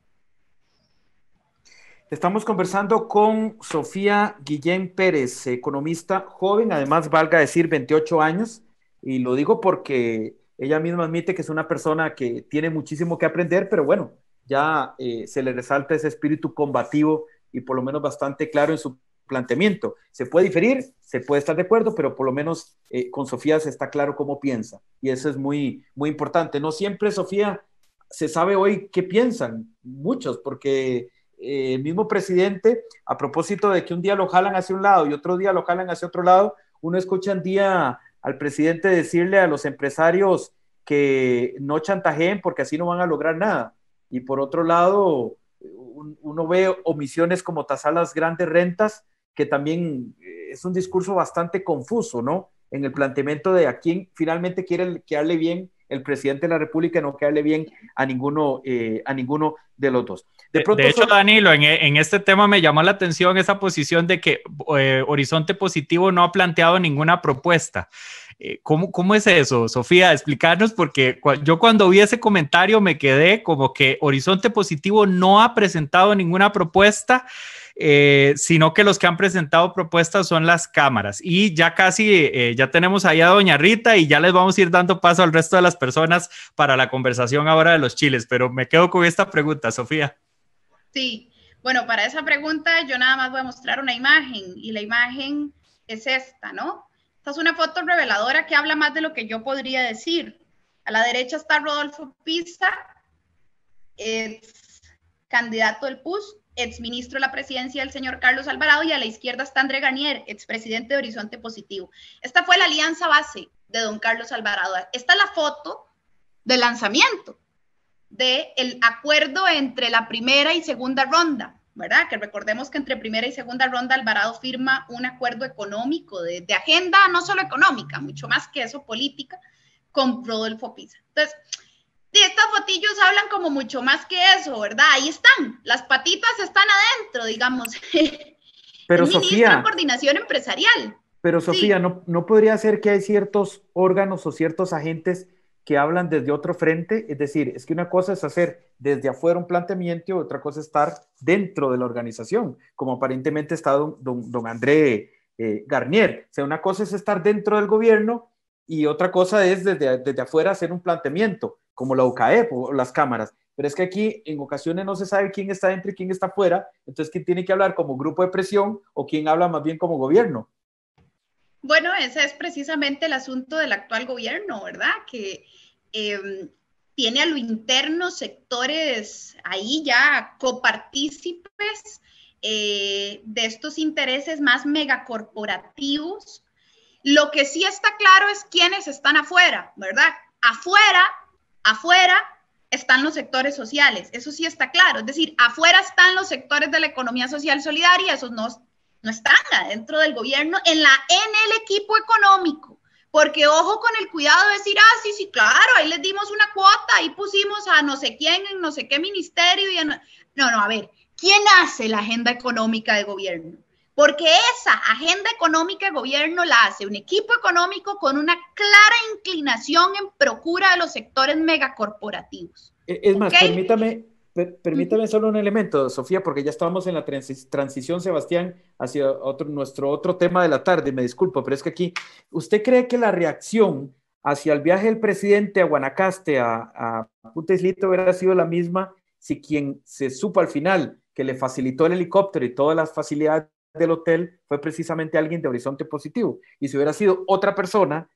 Estamos conversando con Sofía Guillén Pérez, economista joven, además valga decir 28 años, y lo digo porque ella misma admite que es una persona que tiene muchísimo que aprender, pero bueno, ya eh, se le resalta ese espíritu combativo y por lo menos bastante claro en su planteamiento. Se puede diferir, se puede estar de acuerdo, pero por lo menos eh, con Sofía se está claro cómo piensa. Y eso es muy, muy importante. No siempre, Sofía, se sabe hoy qué piensan muchos, porque eh, el mismo presidente, a propósito de que un día lo jalan hacia un lado y otro día lo jalan hacia otro lado, uno escucha un día al presidente decirle a los empresarios que no chantajeen porque así no van a lograr nada. Y por otro lado, uno ve omisiones como tasar las grandes rentas, que también eh, es un discurso bastante confuso, ¿no? En el planteamiento de a quién finalmente quiere hable bien el presidente de la República, no hable bien a ninguno, eh, a ninguno de los dos. De, hecho, Danilo, en, este tema me llamó la atención esa posición de que eh, Horizonte Positivo no ha planteado ninguna propuesta. Eh, ¿cómo, es eso, Sofía? Explicarnos, porque yo cuando vi ese comentario me quedé como que Horizonte Positivo no ha presentado ninguna propuesta. Eh, sino que los que han presentado propuestas son las cámaras. Y ya casi, eh, ya tenemos ahí a Doña Rita y ya les vamos a ir dando paso al resto de las personas para la conversación ahora de los chiles, pero me quedo con esta pregunta, Sofía. Sí, bueno, para esa pregunta yo nada más voy a mostrar una imagen y la imagen es esta, ¿no? es una foto reveladora que habla más de lo que yo podría decir. A la derecha está Rodolfo Pisa, ex candidato del PUS, ex ministro de la presidencia del señor Carlos Alvarado, y a la izquierda está André Garnier, ex presidente de Horizonte Positivo. Esta fue la alianza base de don Carlos Alvarado. Esta es la foto del lanzamiento del acuerdo entre la primera y segunda ronda. ¿verdad? Que recordemos que entre primera y segunda ronda Alvarado firma un acuerdo económico, de, agenda no solo económica, mucho más que eso política, con Rodolfo Pisa. Entonces, estos fotillos hablan como mucho más que eso, ¿verdad? Ahí están, las patitas están adentro, digamos. [laughs] Pero Sofía. coordinación empresarial. Pero Sofía, no, ¿no podría ser que hay ciertos órganos o ciertos agentes que hablan desde otro frente, es decir, es que una cosa es hacer desde afuera un planteamiento y otra cosa es estar dentro de la organización, como aparentemente está don, André eh, Garnier. O sea, una cosa es estar dentro del gobierno y otra cosa es desde, desde afuera hacer un planteamiento, como la ucae o las cámaras. Pero es que aquí en ocasiones no se sabe quién está dentro y quién está afuera, entonces quién tiene que hablar como grupo de presión o quién habla más bien como gobierno. Bueno, ese es precisamente el asunto del actual gobierno, ¿verdad? Que em, tiene a lo interno sectores ahí ya copartícipes eh, de estos intereses más megacorporativos. Lo que sí está claro es quiénes están afuera, ¿verdad? Afuera, afuera están los sectores sociales, eso sí está claro. Es decir, afuera están los sectores de la economía social solidaria, esos no, están adentro del gobierno, en, la, en el equipo económico. Porque ojo con el cuidado de decir, ah, sí, sí, claro, ahí les dimos una cuota, ahí pusimos a no sé quién, en no sé qué ministerio. Y No, no, a ver, ¿quién hace la agenda económica de gobierno? Porque esa agenda económica de gobierno la hace un equipo económico con una clara inclinación en procura de los sectores megacorporativos. E, es más, permítame, permítame solo un elemento, Sofía, porque ya estábamos en la transición, Sebastián, hacia otro, nuestro otro tema de la tarde, me disculpo, pero es que aquí, ¿usted cree que la reacción hacia el viaje del presidente a Guanacaste, a, a Punta Islita, hubiera sido la misma si quien se supo al final que le facilitó el helicóptero y todas las facilidades del hotel fue precisamente alguien de Horizonte Positivo. Y si hubiera sido otra persona,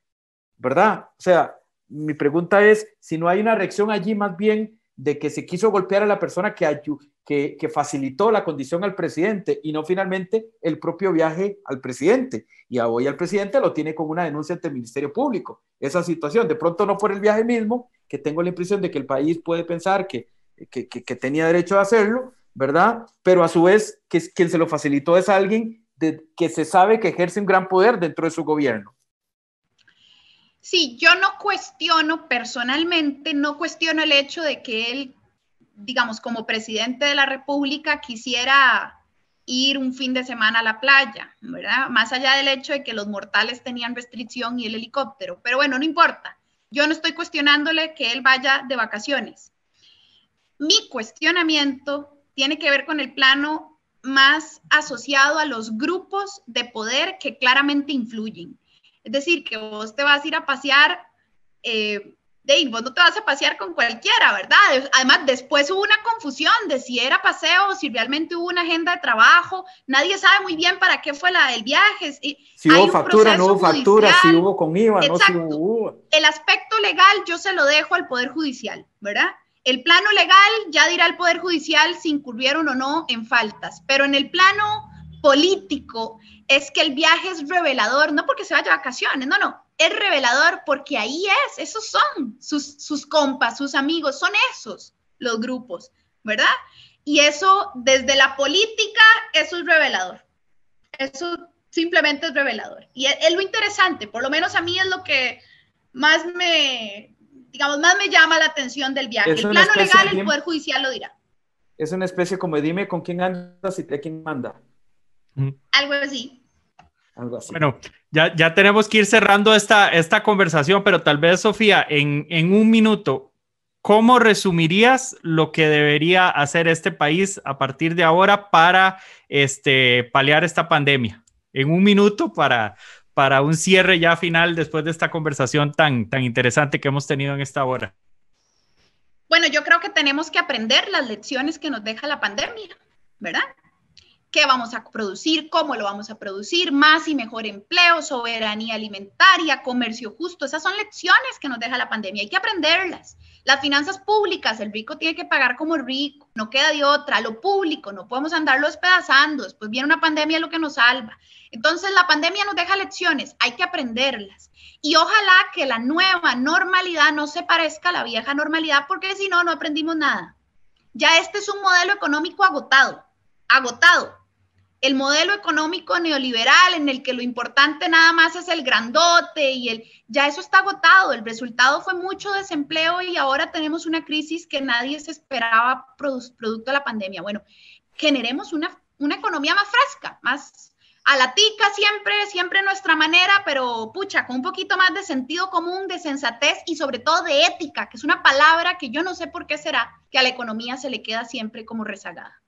¿verdad? O sea, mi pregunta es si no hay una reacción allí más bien de que se quiso golpear a la persona que, que, que, facilitó la condición al presidente y no finalmente el propio viaje al presidente. Y hoy al presidente lo tiene con una denuncia ante el Ministerio Público. Esa situación, de pronto no por el viaje mismo, que tengo la impresión de que el país puede pensar que, tenía derecho a hacerlo, ¿verdad? Pero a su vez, que quien se lo facilitó es alguien que se sabe que ejerce un gran poder dentro de su gobierno. Sí, yo no cuestiono personalmente, no cuestiono el hecho de que él, digamos, como presidente de la República, quisiera ir un fin de semana a la playa, ¿verdad? Más allá del hecho de que los mortales tenían restricción y el helicóptero. Pero bueno, no importa. Yo no estoy cuestionándole que él vaya de vacaciones. Mi cuestionamiento tiene que ver con el plano más asociado a los grupos de poder que claramente influyen. Es decir, que vos te vas a ir a pasear, eh, Dave, vos no te vas a pasear con cualquiera, ¿verdad? Además, después hubo una confusión de si era paseo si realmente hubo una agenda de trabajo. Nadie sabe muy bien para qué fue la del viaje. Si hubo factura, no hubo factura, si hubo con IVA, no si hubo. El aspecto legal yo se lo dejo al Poder Judicial, ¿verdad? El plano legal ya dirá el Poder Judicial si incurrieron o no en faltas, pero en el plano político es que el viaje es revelador, no porque se vaya de vacaciones, no, no, es revelador porque ahí es, esos son sus, compas, sus amigos, son esos los grupos, ¿verdad? Y eso desde la política, eso es revelador. Eso simplemente es revelador. Y es, lo interesante, por lo menos a mí es lo que más me, digamos, más me llama la atención del viaje. el plano legal, el Poder Judicial lo dirá. Es una especie como dime con quién andas y te quién manda. Algo así. Bueno, ya, tenemos que ir cerrando esta, esta conversación, pero tal vez, Sofía, en, un minuto, ¿cómo resumirías lo que debería hacer este país a partir de ahora para este, paliar esta pandemia? En un minuto para, para un cierre ya final después de esta conversación tan, tan interesante que hemos tenido en esta hora. Bueno, yo creo que tenemos que aprender las lecciones que nos deja la pandemia, ¿verdad? qué vamos a producir, cómo lo vamos a producir, más y mejor empleo, soberanía alimentaria, comercio justo. Esas son lecciones que nos deja la pandemia, hay que aprenderlas. Las finanzas públicas, el rico tiene que pagar como rico, no queda de otra, lo público, no podemos andarlo despedazando, después viene una pandemia lo que nos salva. Entonces la pandemia nos deja lecciones, hay que aprenderlas. Y ojalá que la nueva normalidad no se parezca a la vieja normalidad, porque si no, no aprendimos nada. Ya este es un modelo económico agotado, agotado, el modelo económico neoliberal en el que lo importante nada más es el grandote y el ya eso está agotado, el resultado fue mucho desempleo y ahora tenemos una crisis que nadie se esperaba producto de la pandemia. Bueno, generemos una, una economía más fresca, más a la tica siempre, siempre nuestra manera, pero pucha, con un poquito más de sentido común, de sensatez y sobre todo de ética, que es una palabra que yo no sé por qué será que a la economía se le queda siempre como rezagada.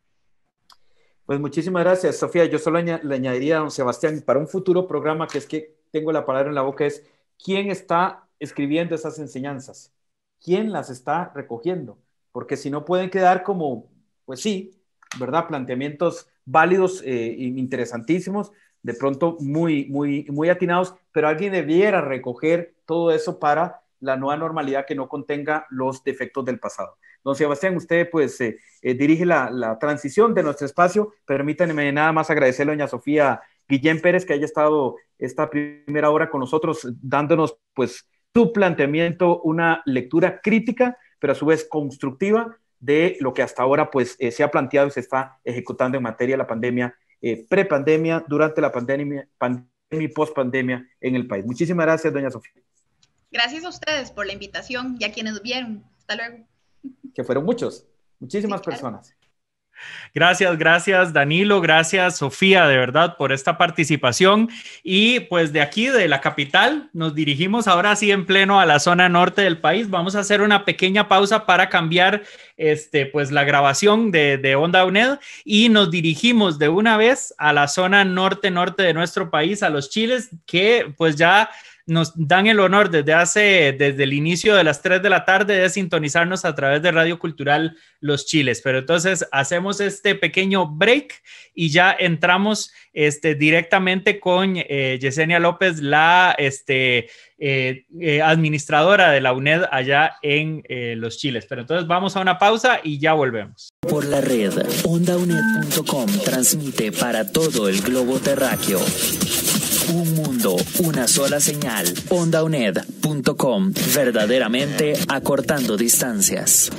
Pues muchísimas gracias, Sofía. Yo solo le añadiría a don Sebastián para un futuro programa que es que tengo la palabra en la boca es quién está escribiendo esas enseñanzas, quién las está recogiendo, porque si no pueden quedar como, pues sí, ¿verdad? Planteamientos válidos, e interesantísimos, de pronto muy, muy, muy atinados, pero alguien debiera recoger todo eso para la nueva normalidad que no contenga los defectos del pasado. Don Sebastián, usted pues eh, eh, dirige la, transición de nuestro espacio. Permítanme nada más agradecerle a doña Sofía Guillén Pérez que haya estado esta primera hora con nosotros dándonos pues su planteamiento, una lectura crítica, pero a su vez constructiva de lo que hasta ahora pues eh, se ha planteado y se está ejecutando en materia de la pandemia, prepandemia, durante la pandemia, pandemia y pospandemia en el país. Muchísimas gracias, doña Sofía. Gracias a ustedes por la invitación y a quienes vieron. Hasta luego que fueron muchos, muchísimas personas. Gracias, gracias Danilo, gracias Sofía, de verdad, por esta participación. Y pues de aquí, de la capital, nos dirigimos ahora sí en pleno a la zona norte del país. Vamos a hacer una pequeña pausa para cambiar este, pues, la grabación de, de Onda UNED y nos dirigimos de una vez a la zona norte-norte de nuestro país, a los chiles, que pues ya nos dan el honor desde hace, desde el inicio de las 3 de la tarde de sintonizarnos a través de Radio Cultural Los Chiles. Pero entonces hacemos este pequeño break y ya entramos este, directamente con eh, Yesenia López, la este, eh, eh, administradora de la UNED allá en Los Chiles. Pero entonces vamos a una pausa y ya volvemos. Por la red, ondauned.com transmite para todo el globo terráqueo. Un mundo, una sola señal. OndaUNED.com, verdaderamente acortando distancias.